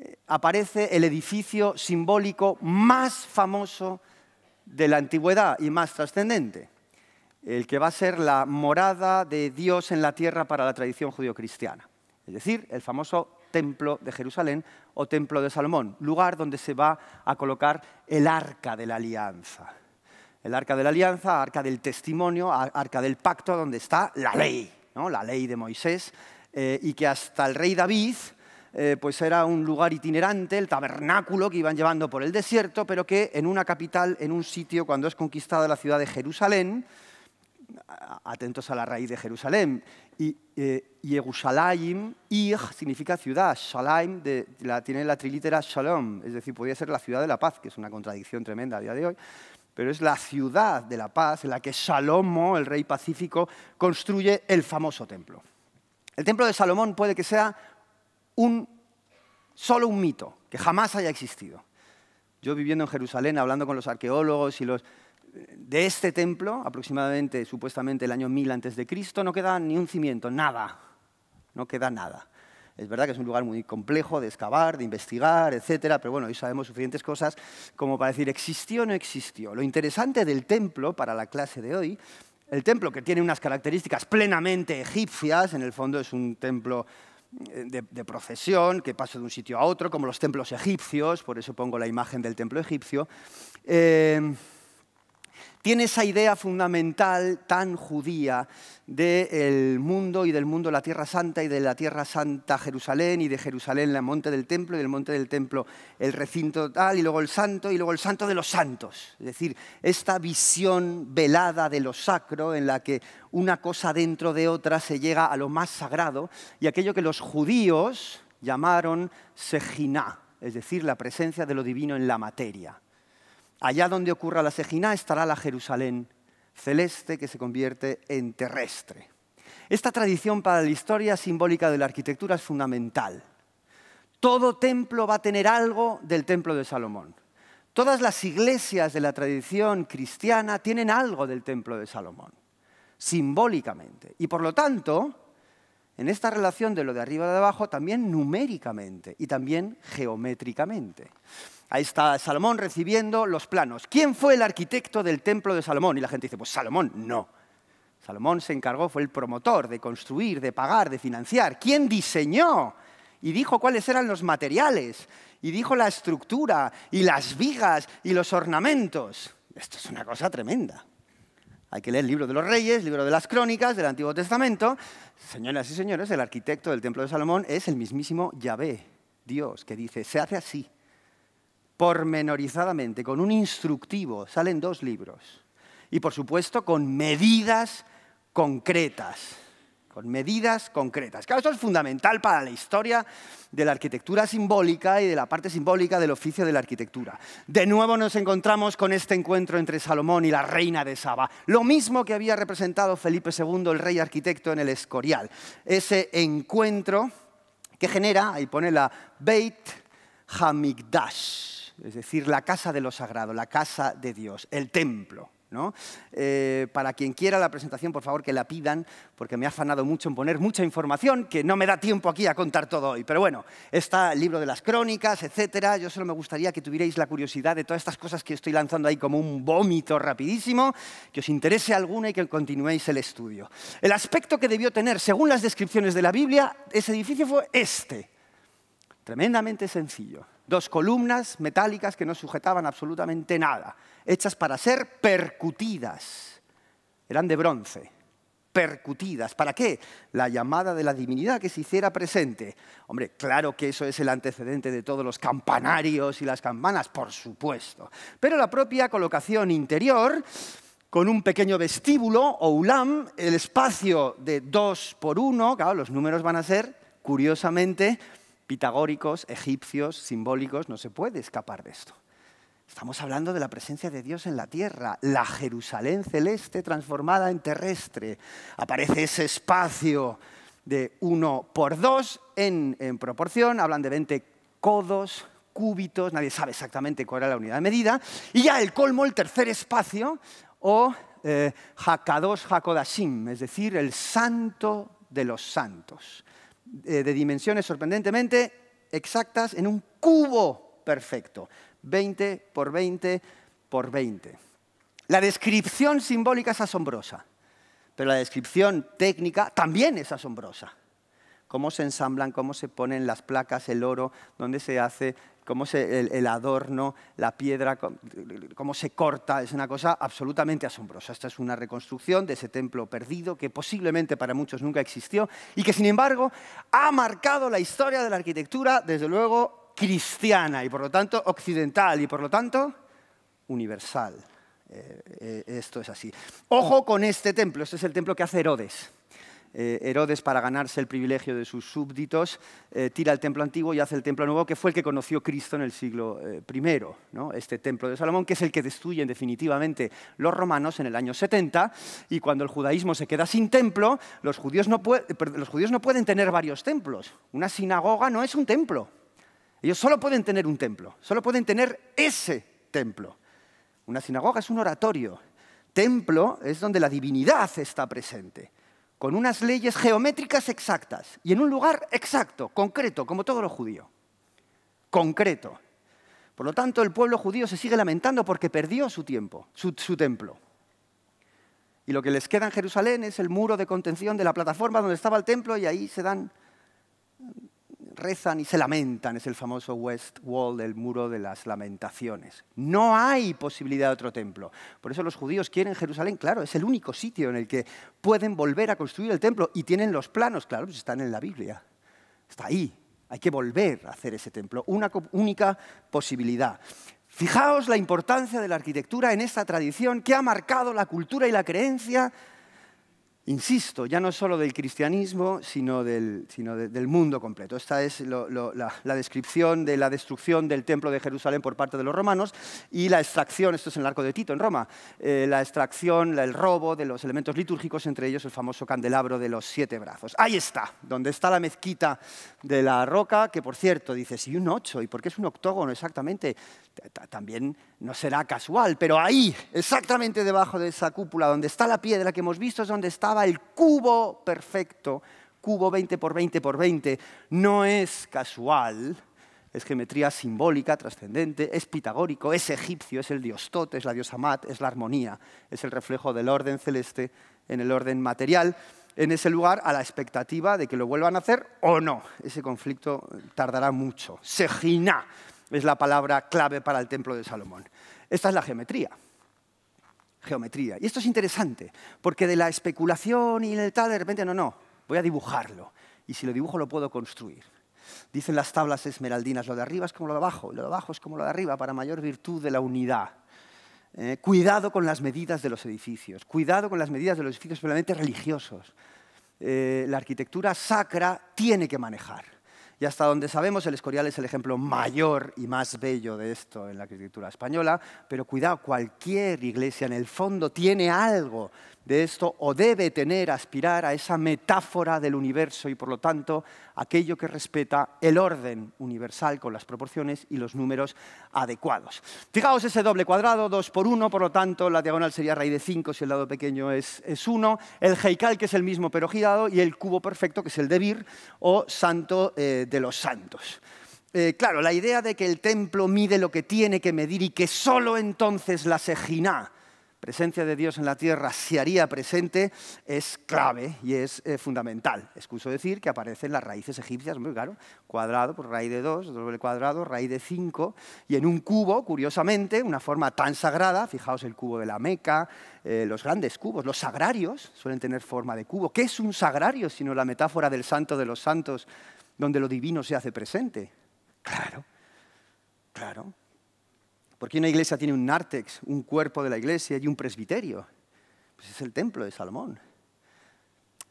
eh, aparece el edificio simbólico más famoso de la antigüedad y más trascendente, el que va a ser la morada de Dios en la tierra para la tradición judío cristiana es decir, el famoso templo de Jerusalén o templo de Salomón, lugar donde se va a colocar el arca de la alianza. El arca de la alianza, arca del testimonio, arca del pacto, donde está la ley, ¿no? la ley de Moisés, eh, y que hasta el rey David eh, pues era un lugar itinerante, el tabernáculo que iban llevando por el desierto, pero que en una capital, en un sitio, cuando es conquistada la ciudad de Jerusalén, atentos a la raíz de Jerusalén, y eh, significa ciudad, Shalaim tiene la trilítera Shalom, es decir, podía ser la ciudad de la paz, que es una contradicción tremenda a día de hoy, pero es la ciudad de la paz en la que Salomo, el rey pacífico, construye el famoso templo. El templo de Salomón puede que sea un, solo un mito que jamás haya existido. Yo viviendo en Jerusalén, hablando con los arqueólogos y los de este templo, aproximadamente supuestamente el año 1000 antes de Cristo, no queda ni un cimiento, nada. No queda nada. Es verdad que es un lugar muy complejo de excavar, de investigar, etcétera, pero bueno, hoy sabemos suficientes cosas como para decir existió o no existió. Lo interesante del templo para la clase de hoy, el templo que tiene unas características plenamente egipcias, en el fondo es un templo eh, de, procesión que pasa de un sitio a otro, como los templos egipcios, por eso pongo la imagen del templo egipcio. Eh, tiene esa idea fundamental tan judía del mundo y del mundo la Tierra Santa y de la Tierra Santa Jerusalén y de Jerusalén la monte del templo y del monte del templo el recinto tal y luego el santo y luego el santo de los santos. Es decir, esta visión velada de lo sacro en la que una cosa dentro de otra se llega a lo más sagrado y aquello que los judíos llamaron sejina, es decir, la presencia de lo divino en la materia. Allá donde ocurra la Sejiná estará la Jerusalén celeste que se convierte en terrestre. Esta tradición para la historia simbólica de la arquitectura es fundamental. Todo templo va a tener algo del templo de Salomón. Todas las iglesias de la tradición cristiana tienen algo del templo de Salomón, simbólicamente. Y por lo tanto, en esta relación de lo de arriba y de abajo, también numéricamente y también geométricamente. Ahí está Salomón recibiendo los planos. ¿Quién fue el arquitecto del templo de Salomón? Y la gente dice, pues Salomón, no. Salomón se encargó, fue el promotor de construir, de pagar, de financiar. ¿Quién diseñó? Y dijo cuáles eran los materiales, y dijo la estructura, y las vigas, y los ornamentos. Esto es una cosa tremenda. Hay que leer el libro de los reyes, el libro de las crónicas del Antiguo Testamento. Señoras y señores, el arquitecto del templo de Salomón es el mismísimo Yahvé, Dios, que dice, se hace así, pormenorizadamente, con un instructivo, salen dos libros. Y por supuesto con medidas concretas, con medidas concretas. Claro, esto es fundamental para la historia de la arquitectura simbólica y de la parte simbólica del oficio de la arquitectura. De nuevo nos encontramos con este encuentro entre Salomón y la reina de Saba, lo mismo que había representado Felipe II, el rey arquitecto, en el Escorial. Ese encuentro que genera, ahí pone la Beit Hamikdash, es decir, la casa de lo sagrado, la casa de Dios, el templo. ¿no? Eh, para quien quiera la presentación, por favor, que la pidan, porque me ha afanado mucho en poner mucha información que no me da tiempo aquí a contar todo hoy. Pero bueno, está el libro de las crónicas, etcétera. Yo solo me gustaría que tuvierais la curiosidad de todas estas cosas que estoy lanzando ahí como un vómito rapidísimo, que os interese alguna y que continuéis el estudio. El aspecto que debió tener, según las descripciones de la Biblia, ese edificio fue este. Tremendamente sencillo dos columnas metálicas que no sujetaban absolutamente nada, hechas para ser percutidas. Eran de bronce, percutidas. ¿Para qué? La llamada de la divinidad que se hiciera presente. Hombre, claro que eso es el antecedente de todos los campanarios y las campanas, por supuesto. Pero la propia colocación interior, con un pequeño vestíbulo o ulam, el espacio de dos por uno, claro, los números van a ser, curiosamente, pitagóricos, egipcios, simbólicos, no se puede escapar de esto. Estamos hablando de la presencia de Dios en la tierra, la Jerusalén celeste transformada en terrestre. Aparece ese espacio de uno por dos en, proporción, hablan de 20 codos, cúbitos, nadie sabe exactamente cuál era la unidad de medida, y ya el colmo, el tercer espacio, o eh, Hakadosh Hakodashim, es decir, el santo de los santos. Eh, de dimensiones sorprendentemente exactas en un cubo perfecto, 20 por 20 por 20. La descripción simbólica es asombrosa, pero la descripción técnica también es asombrosa. Cómo se ensamblan, cómo se ponen las placas, el oro, dónde se hace cómo el, adorno, la piedra, cómo se corta, es una cosa absolutamente asombrosa. Esta es una reconstrucción de ese templo perdido que posiblemente para muchos nunca existió y que sin embargo ha marcado la historia de la arquitectura, desde luego cristiana y por lo tanto occidental y por lo tanto universal. Eh, eh, esto es así. Ojo con este templo, este es el templo que hace Herodes eh, Herodes, para ganarse el privilegio de sus súbditos, eh, tira el templo antiguo y hace el templo nuevo, que fue el que conoció Cristo en el siglo eh, I, este templo de Salomón, que es el que destruyen definitivamente los romanos en el año 70, y cuando el judaísmo se queda sin templo, los judíos no, los judíos no pueden tener varios templos. Una sinagoga no es un templo. Ellos solo pueden tener un templo, solo pueden tener ese templo. Una sinagoga es un oratorio. Templo es donde la divinidad está presente con unas leyes geométricas exactas y en un lugar exacto, concreto, como todo lo judío. Concreto. Por lo tanto, el pueblo judío se sigue lamentando porque perdió su tiempo, su, templo. Y lo que les queda en Jerusalén es el muro de contención de la plataforma donde estaba el templo y ahí se dan rezan y se lamentan, es el famoso West Wall el muro de las lamentaciones. No hay posibilidad de otro templo. Por eso los judíos quieren Jerusalén, claro, es el único sitio en el que pueden volver a construir el templo y tienen los planos, claro, pues están en la Biblia. Está ahí. Hay que volver a hacer ese templo. Una única posibilidad. Fijaos la importancia de la arquitectura en esta tradición que ha marcado la cultura y la creencia insisto, ya no solo del cristianismo, sino del, mundo completo. Esta es la, descripción de la destrucción del templo de Jerusalén por parte de los romanos y la extracción, esto es en el arco de Tito, en Roma, eh, la extracción, el robo de los elementos litúrgicos, entre ellos el famoso candelabro de los siete brazos. Ahí está, donde está la mezquita de la roca, que por cierto, dices, ¿y un ocho? ¿Y por qué es un octógono exactamente? También no será casual, pero ahí, exactamente debajo de esa cúpula, donde está la piedra que hemos visto, es donde estaba el cubo perfecto, cubo 20 por 20 por 20. No es casual, es geometría simbólica, trascendente, es pitagórico, es egipcio, es el dios Tot, es la diosa Mat, es la armonía, es el reflejo del orden celeste en el orden material, en ese lugar a la expectativa de que lo vuelvan a hacer o no. Ese conflicto tardará mucho. ¡Segina! es la palabra clave para el templo de Salomón. Esta es la geometría. Geometría. Y esto es interesante, porque de la especulación y el tal, de repente, no, no, voy a dibujarlo. Y si lo dibujo, lo puedo construir. Dicen las tablas esmeraldinas, lo de arriba es como lo de abajo, y lo de abajo es como lo de arriba, para mayor virtud de la unidad. Eh, cuidado con las medidas de los edificios, cuidado con las medidas de los edificios realmente religiosos. Eh, la arquitectura sacra tiene que manejar y hasta donde sabemos, el Escorial es el ejemplo mayor y más bello de esto en la arquitectura española, pero cuidado, cualquier iglesia en el fondo tiene algo de esto o debe tener, aspirar a esa metáfora del universo y por lo tanto aquello que respeta el orden universal con las proporciones y los números adecuados. Fijaos ese doble cuadrado, dos por uno, por lo tanto la diagonal sería raíz de cinco si el lado pequeño es 1, el heikal que es el mismo pero girado y el cubo perfecto que es el de Bir o santo eh, de los santos. Eh, claro, la idea de que el templo mide lo que tiene que medir y que sólo entonces la sejina presencia de Dios en la tierra se haría presente es clave y es eh, fundamental. Excuso decir que aparecen las raíces egipcias, muy claro, cuadrado por raíz de 2, doble cuadrado, raíz de 5, y en un cubo, curiosamente, una forma tan sagrada, fijaos el cubo de la Meca, eh, los grandes cubos, los sagrarios suelen tener forma de cubo. ¿Qué es un sagrario sino la metáfora del santo de los santos donde lo divino se hace presente? Claro, claro. Porque una iglesia tiene un nártex, un cuerpo de la iglesia y un presbiterio. Pues es el templo de Salomón.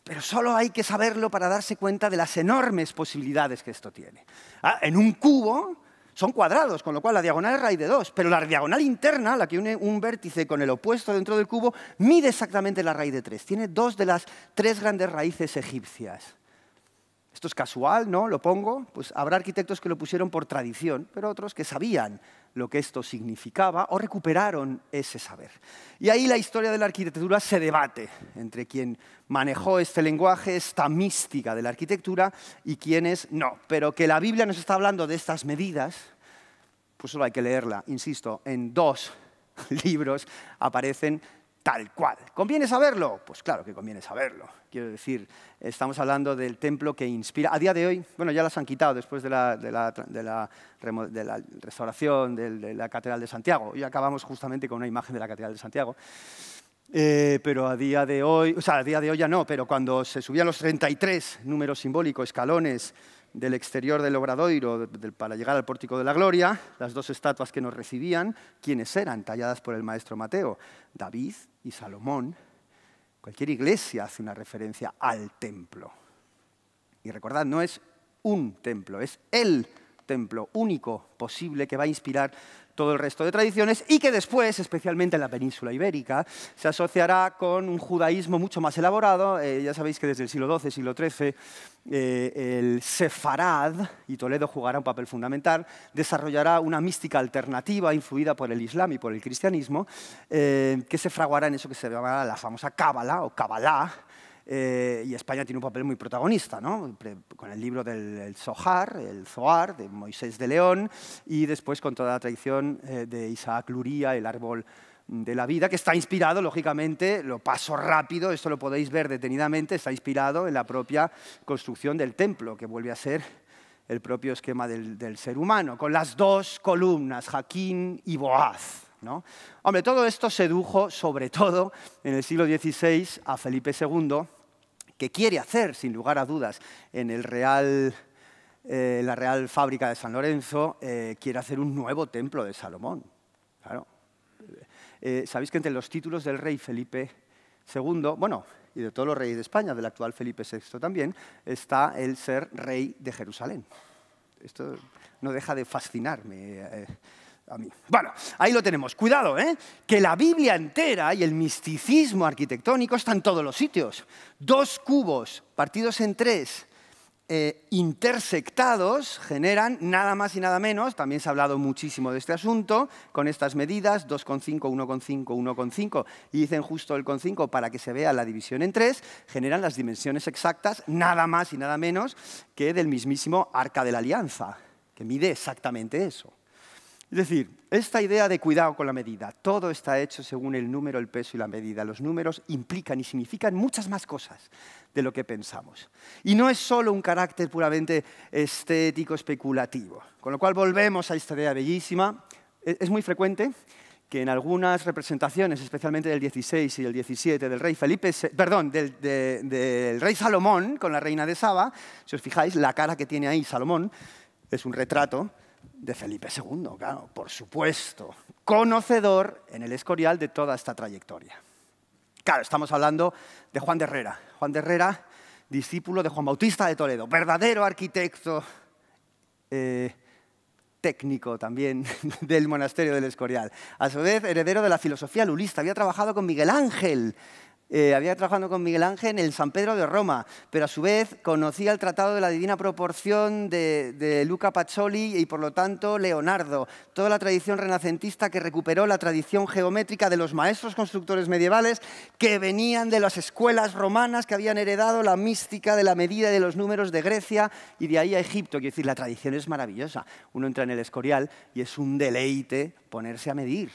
Pero solo hay que saberlo para darse cuenta de las enormes posibilidades que esto tiene. Ah, en un cubo son cuadrados, con lo cual la diagonal es raíz de dos, pero la diagonal interna, la que une un vértice con el opuesto dentro del cubo, mide exactamente la raíz de tres. Tiene dos de las tres grandes raíces egipcias. Esto es casual, ¿no? Lo pongo. Pues habrá arquitectos que lo pusieron por tradición, pero otros que sabían lo que esto significaba o recuperaron ese saber. Y ahí la historia de la arquitectura se debate entre quien manejó este lenguaje, esta mística de la arquitectura y quienes no. Pero que la Biblia nos está hablando de estas medidas, pues solo hay que leerla. Insisto, en dos libros aparecen tal cual. ¿Conviene saberlo? Pues claro que conviene saberlo. Quiero decir, estamos hablando del templo que inspira. A día de hoy, bueno, ya las han quitado después de la, restauración de, la Catedral de Santiago. Y acabamos justamente con una imagen de la Catedral de Santiago. Eh, pero a día de hoy, o sea, a día de hoy ya no, pero cuando se subían los 33 números simbólicos, escalones, del exterior del obradoiro para llegar al pórtico de la gloria, las dos estatuas que nos recibían, quienes eran talladas por el maestro Mateo, David y Salomón. Cualquier iglesia hace una referencia al templo. Y recordad, no es un templo, es el templo único posible que va a inspirar todo el resto de tradiciones y que después, especialmente en la península ibérica, se asociará con un judaísmo mucho más elaborado. Eh, ya sabéis que desde el siglo XII, siglo XIII, eh, el sefarad, y Toledo jugará un papel fundamental, desarrollará una mística alternativa influida por el Islam y por el cristianismo, eh, que se fraguará en eso que se llama la famosa Cábala o Kabbalah, eh, y España tiene un papel muy protagonista, con el libro del Zohar, el Zohar, de Moisés de León, y después con toda la tradición eh, de Isaac Luría, el árbol de la vida, que está inspirado, lógicamente, lo paso rápido, esto lo podéis ver detenidamente, está inspirado en la propia construcción del templo, que vuelve a ser el propio esquema del, del ser humano, con las dos columnas, Jaquín y Boaz. Hombre, todo esto sedujo sobre todo en el siglo XVI a Felipe II, que quiere hacer, sin lugar a dudas, en el Real, eh, la Real Fábrica de San Lorenzo, eh, quiere hacer un nuevo templo de Salomón. Eh, Sabéis que entre los títulos del rey Felipe II, bueno, y de todos los reyes de España, del actual Felipe VI también, está el ser rey de Jerusalén. Esto no deja de fascinarme. Bueno, ahí lo tenemos. Cuidado, ¿eh? que la Biblia entera y el misticismo arquitectónico están en todos los sitios. Dos cubos partidos en tres, eh, intersectados generan nada más y nada menos, también se ha hablado muchísimo de este asunto, con estas medidas, 2,5, 1,5, 1,5, y dicen justo el con 5 para que se vea la división en tres, generan las dimensiones exactas, nada más y nada menos que del mismísimo Arca de la Alianza, que mide exactamente eso. Es decir, esta idea de cuidado con la medida, todo está hecho según el número, el peso y la medida. Los números implican y significan muchas más cosas de lo que pensamos. Y no es solo un carácter puramente estético, especulativo. Con lo cual volvemos a esta idea bellísima. E-, es muy frecuente que en algunas representaciones, especialmente del 16 y del 17 del rey Felipe, del rey Salomón con la reina de Saba, si os fijáis, la cara que tiene ahí Salomón es un retrato de Felipe II, claro, por supuesto, conocedor en el Escorial de toda esta trayectoria. Claro, estamos hablando de Juan de Herrera. Juan de Herrera, discípulo de Juan Bautista de Toledo, verdadero arquitecto eh, técnico también del monasterio del Escorial. A su vez, heredero de la filosofía lulista. Había trabajado con Miguel Ángel eh, había trabajado con Miguel Ángel en el San Pedro de Roma, pero a su vez conocía el Tratado de la Divina Proporción de, Luca Pacioli y por lo tanto Leonardo, toda la tradición renacentista que recuperó la tradición geométrica de los maestros constructores medievales que venían de las escuelas romanas que habían heredado la mística de la medida y de los números de Grecia y de ahí a Egipto. Quiero decir, la tradición es maravillosa. Uno entra en el Escorial y es un deleite ponerse a medir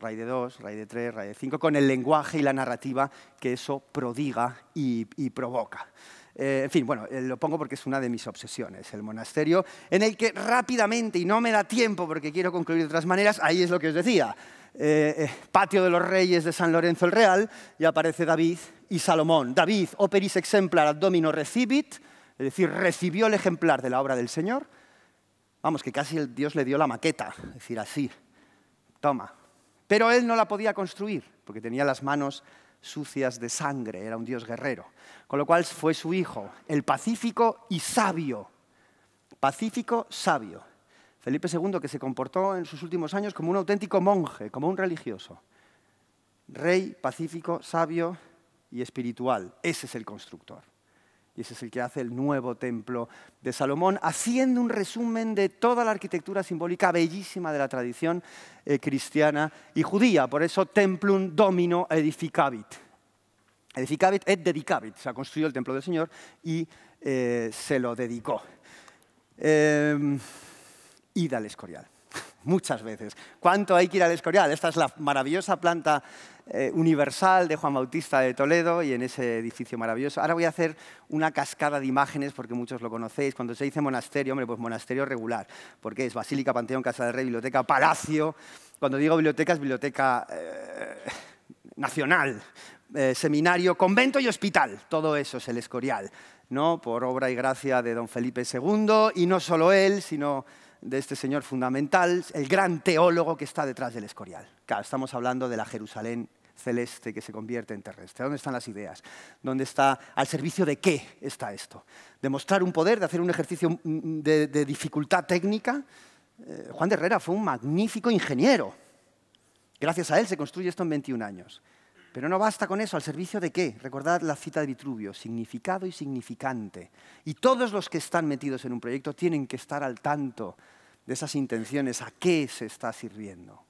de 2, de 3, de 5, con el lenguaje y la narrativa que eso prodiga y, provoca. Eh, en fin, bueno, eh, lo pongo porque es una de mis obsesiones, el monasterio, en el que rápidamente, y no me da tiempo porque quiero concluir de otras maneras, ahí es lo que os decía, eh, patio de los reyes de San Lorenzo el Real, y aparece David y Salomón. David, operis exemplar ad domino recibit, es decir, recibió el ejemplar de la obra del Señor. Vamos, que casi el Dios le dio la maqueta, es decir, así, toma, pero él no la podía construir, porque tenía las manos sucias de sangre, era un dios guerrero. Con lo cual fue su hijo, el pacífico y sabio. Pacífico, sabio. Felipe II, que se comportó en sus últimos años como un auténtico monje, como un religioso. Rey, pacífico, sabio y espiritual. Ese es el constructor y ese es el que hace el nuevo templo de Salomón, haciendo un resumen de toda la arquitectura simbólica bellísima de la tradición eh, cristiana y judía. Por eso, templum domino edificabit. Edificabit et dedicabit. Se ha construido el templo del Señor y eh, se lo dedicó. Eh, Escorial muchas veces. ¿Cuánto hay que ir al Escorial? Esta es la maravillosa planta eh, universal de Juan Bautista de Toledo y en ese edificio maravilloso. Ahora voy a hacer una cascada de imágenes porque muchos lo conocéis. Cuando se dice monasterio, hombre, pues monasterio regular, porque es Basílica, Panteón, Casa del Rey, Biblioteca, Palacio. Cuando digo biblioteca, es biblioteca eh, nacional, eh, seminario, convento y hospital. Todo eso es el Escorial, ¿no? Por obra y gracia de don Felipe II y no solo él, sino de este señor fundamental, el gran teólogo que está detrás del Escorial. estamos hablando de la Jerusalén celeste que se convierte en terrestre. ¿Dónde están las ideas? ¿Dónde está, al servicio de qué está esto? ¿Demostrar un poder, de hacer un ejercicio mm, mm, de, dificultad técnica? Eh, Juan de Herrera fue un magnífico ingeniero. Gracias a él se construye esto en 21 años. Pero no basta con eso, ¿al servicio de qué? Recordad la cita de Vitruvio, significado y significante. Y todos los que están metidos en un proyecto tienen que estar al tanto de esas intenciones, a qué se está sirviendo.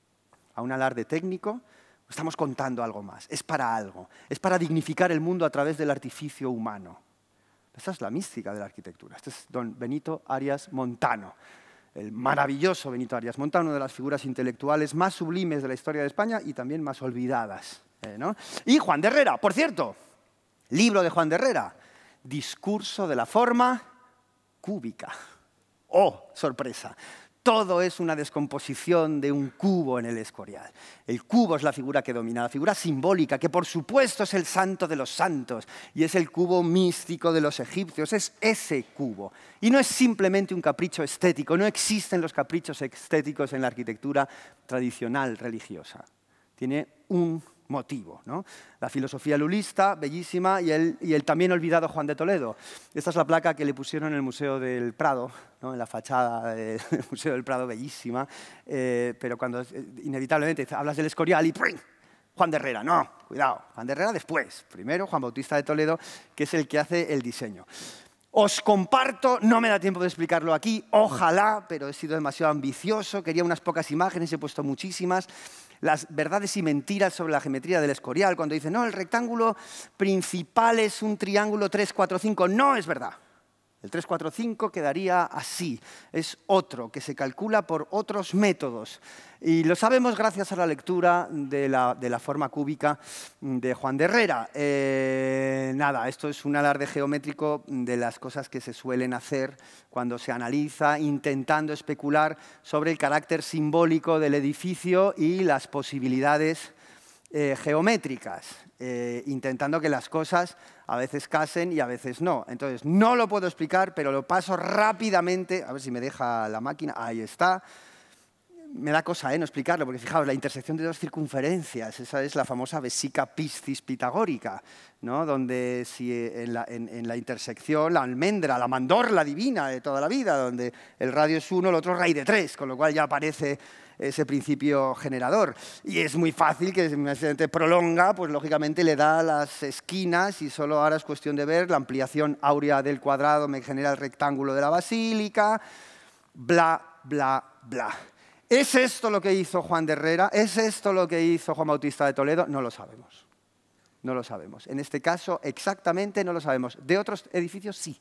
A un alarde técnico, estamos contando algo más, es para algo, es para dignificar el mundo a través del artificio humano. Esa es la mística de la arquitectura. Este es don Benito Arias Montano, el maravilloso Benito Arias Montano, una de las figuras intelectuales más sublimes de la historia de España y también más olvidadas. Eh, y Juan de Herrera, por cierto, libro de Juan de Herrera, Discurso de la forma cúbica. ¡Oh, sorpresa! Todo es una descomposición de un cubo en el escorial. El cubo es la figura que domina, la figura simbólica, que por supuesto es el santo de los santos y es el cubo místico de los egipcios, es ese cubo. Y no es simplemente un capricho estético, no existen los caprichos estéticos en la arquitectura tradicional religiosa. Tiene un motivo. ¿no? La filosofía lulista, bellísima, y el, y el, también olvidado Juan de Toledo. Esta es la placa que le pusieron en el Museo del Prado, en la fachada del Museo del Prado, bellísima, eh, pero cuando eh, inevitablemente hablas del Escorial y ¡pring! Juan de Herrera, no, cuidado, Juan de Herrera después, primero Juan Bautista de Toledo, que es el que hace el diseño. Os comparto, no me da tiempo de explicarlo aquí, ojalá, pero he sido demasiado ambicioso, quería unas pocas imágenes, he puesto muchísimas las verdades y mentiras sobre la geometría del escorial, cuando dicen, no, el rectángulo principal es un triángulo 3, 4, 5, no es verdad. El 345 quedaría así, es otro, que se calcula por otros métodos. Y lo sabemos gracias a la lectura de la, de la forma cúbica de Juan de Herrera. Eh, nada, esto es un alarde geométrico de las cosas que se suelen hacer cuando se analiza, intentando especular sobre el carácter simbólico del edificio y las posibilidades eh, geométricas, eh, intentando que las cosas a veces casen y a veces no. Entonces, no lo puedo explicar, pero lo paso rápidamente. A ver si me deja la máquina. Ahí está. Me da cosa ¿eh? no explicarlo, porque fijaos, la intersección de dos circunferencias, esa es la famosa vesica piscis pitagórica, ¿no? donde si eh, en la, la intersección la almendra, la mandorla divina de toda la vida, donde el radio es uno, el otro raíz de tres, con lo cual ya aparece ese principio generador. Y es muy fácil que un prolonga, pues lógicamente le da las esquinas y solo ahora es cuestión de ver la ampliación áurea del cuadrado me genera el rectángulo de la basílica, bla, bla, bla. ¿Es esto lo que hizo Juan de Herrera? ¿Es esto lo que hizo Juan Bautista de Toledo? No lo sabemos. No lo sabemos. En este caso, exactamente no lo sabemos. De otros edificios, sí.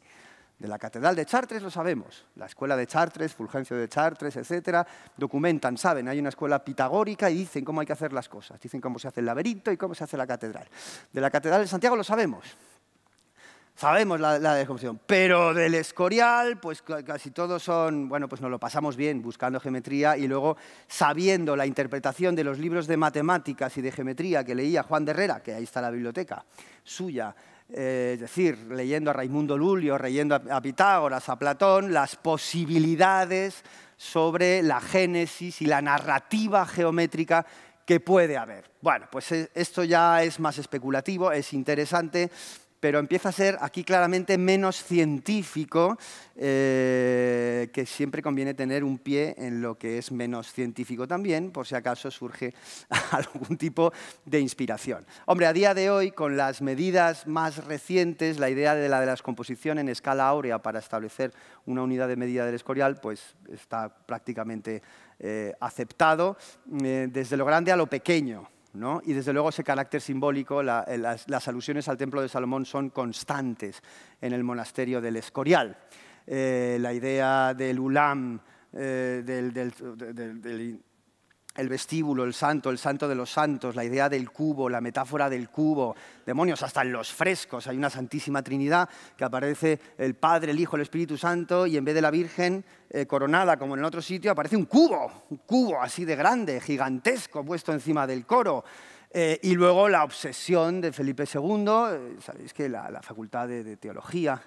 De la Catedral de Chartres lo sabemos. La escuela de Chartres, Fulgencio de Chartres, etcétera, documentan, saben, hay una escuela pitagórica y dicen cómo hay que hacer las cosas. Dicen cómo se hace el laberinto y cómo se hace la catedral. De la Catedral de Santiago lo sabemos. Sabemos la, la pero del escorial, pues casi todos son, bueno, pues nos lo pasamos bien buscando geometría y luego sabiendo la interpretación de los libros de matemáticas y de geometría que leía Juan de Herrera, que ahí está la biblioteca suya, eh, es decir, leyendo a Raimundo Lulio, leyendo a Pitágoras, a Platón, las posibilidades sobre la génesis y la narrativa geométrica que puede haber. Bueno, pues eh, esto ya es más especulativo, es interesante, pero empieza a ser aquí claramente menos científico, eh, que siempre conviene tener un pie en lo que es menos científico también, por si acaso surge algún tipo de inspiración. Hombre, a día de hoy, con las medidas más recientes, la idea de la de descomposición en escala áurea para establecer una unidad de medida del escorial, pues está prácticamente eh, aceptado, eh, desde lo grande a lo pequeño. Y desde luego ese carácter simbólico, eh, las, alusiones al templo de Salomón son constantes en el monasterio del Escorial. Eh, la idea del ulam, eh, del, el vestíbulo, el santo, el santo de los santos, la idea del cubo, la metáfora del cubo, demonios, hasta en los frescos hay una Santísima Trinidad que aparece el Padre, el Hijo, el Espíritu Santo y en vez de la Virgen eh, coronada como en el otro sitio aparece un cubo, un cubo así de grande, gigantesco, puesto encima del coro. Eh, y luego la obsesión de Felipe II, eh, sabéis que la, Facultad de Teología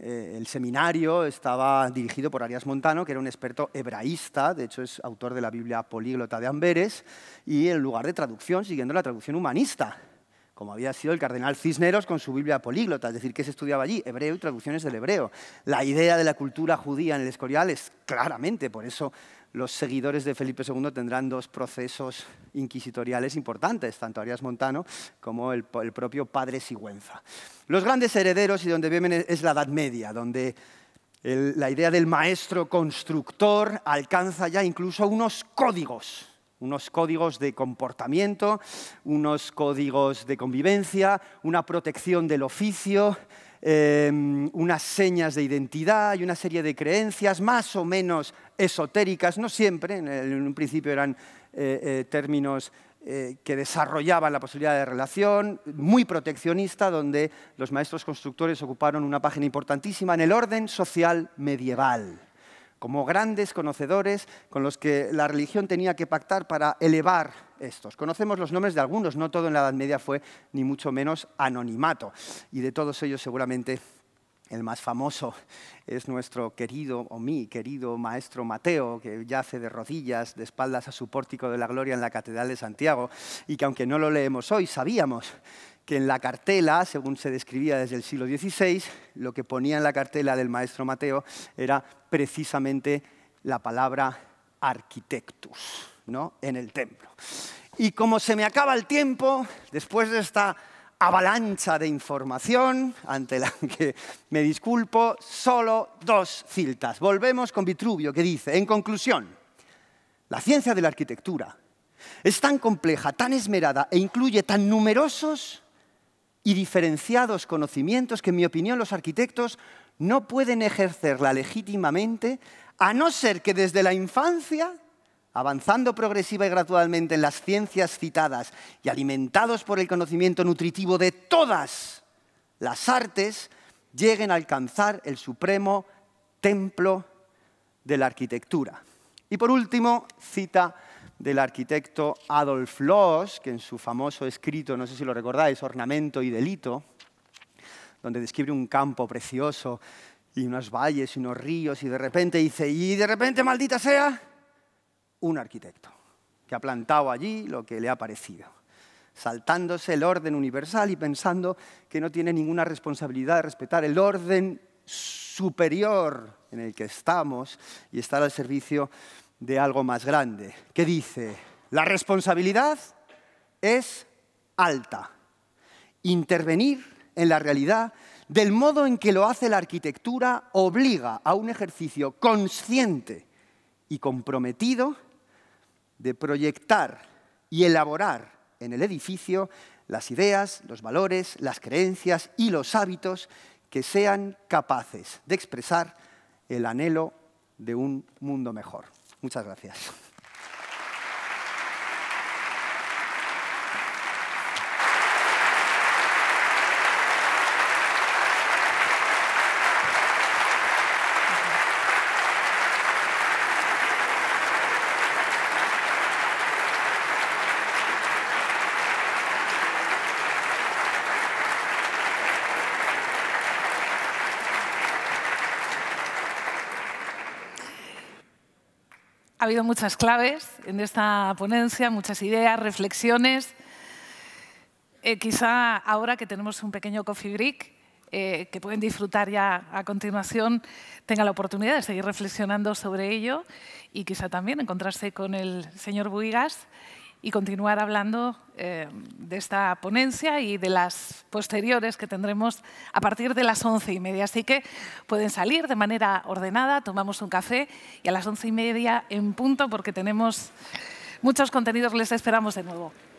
eh, el seminario estaba dirigido por Arias Montano, que era un experto hebraísta, de hecho es autor de la Biblia políglota de Amberes, y en lugar de traducción, siguiendo la traducción humanista, como había sido el cardenal Cisneros con su Biblia políglota, es decir, que se estudiaba allí? Hebreo y traducciones del hebreo. La idea de la cultura judía en el Escorial es claramente, por eso los seguidores de Felipe II tendrán dos procesos inquisitoriales importantes, tanto Arias Montano como el, propio padre Sigüenza. Los grandes herederos y donde viven es la Edad Media, donde la idea del maestro constructor alcanza ya incluso unos códigos, unos códigos de comportamiento, unos códigos de convivencia, una protección del oficio, Em, unas señas de identidad y una serie de creencias más o menos esotéricas, no siempre, en, un principio eran eh, eh, términos eh, que desarrollaban la posibilidad de relación, muy proteccionista, donde los maestros constructores ocuparon una página importantísima en el orden social medieval como grandes conocedores con los que la religión tenía que pactar para elevar estos. Conocemos los nombres de algunos, no todo en la Edad Media fue ni mucho menos anonimato, y de todos ellos seguramente el más famoso es nuestro querido, o mi querido maestro Mateo, que yace de rodillas, de espaldas a su pórtico de la gloria en la Catedral de Santiago, y que aunque no lo leemos hoy, sabíamos que en la cartela, según se describía desde el siglo XVI, lo que ponía en la cartela del maestro Mateo era precisamente la palabra arquitectus ¿no? en el templo. Y como se me acaba el tiempo, después de esta avalancha de información, ante la que me disculpo, solo dos ciltas. Volvemos con Vitruvio, que dice, en conclusión, la ciencia de la arquitectura es tan compleja, tan esmerada e incluye tan numerosos y diferenciados conocimientos que, en mi opinión, los arquitectos no pueden ejercerla legítimamente, a no ser que desde la infancia, avanzando progresiva y gradualmente en las ciencias citadas y alimentados por el conocimiento nutritivo de todas las artes, lleguen a alcanzar el supremo templo de la arquitectura. Y por último, cita del arquitecto Adolf Loos, que en su famoso escrito, no sé si lo recordáis, Ornamento y Delito, donde describe un campo precioso y unos valles y unos ríos, y de repente dice, y de repente, maldita sea, un arquitecto que ha plantado allí lo que le ha parecido, saltándose el orden universal y pensando que no tiene ninguna responsabilidad de respetar el orden superior en el que estamos y estar al servicio de algo más grande, que dice, la responsabilidad es alta. Intervenir en la realidad del modo en que lo hace la arquitectura obliga a un ejercicio consciente y comprometido de proyectar y elaborar en el edificio las ideas, los valores, las creencias y los hábitos que sean capaces de expresar el anhelo de un mundo mejor. Muchas gracias. Ha habido muchas claves en esta ponencia, muchas ideas, reflexiones. Eh, quizá ahora que tenemos un pequeño coffee break, eh, que pueden disfrutar ya a continuación, tenga la oportunidad de seguir reflexionando sobre ello y quizá también encontrarse con el señor Buigas y continuar hablando eh, de esta ponencia y de las posteriores que tendremos a partir de las once y media. Así que pueden salir de manera ordenada, tomamos un café y a las once y media en punto, porque tenemos muchos contenidos, les esperamos de nuevo.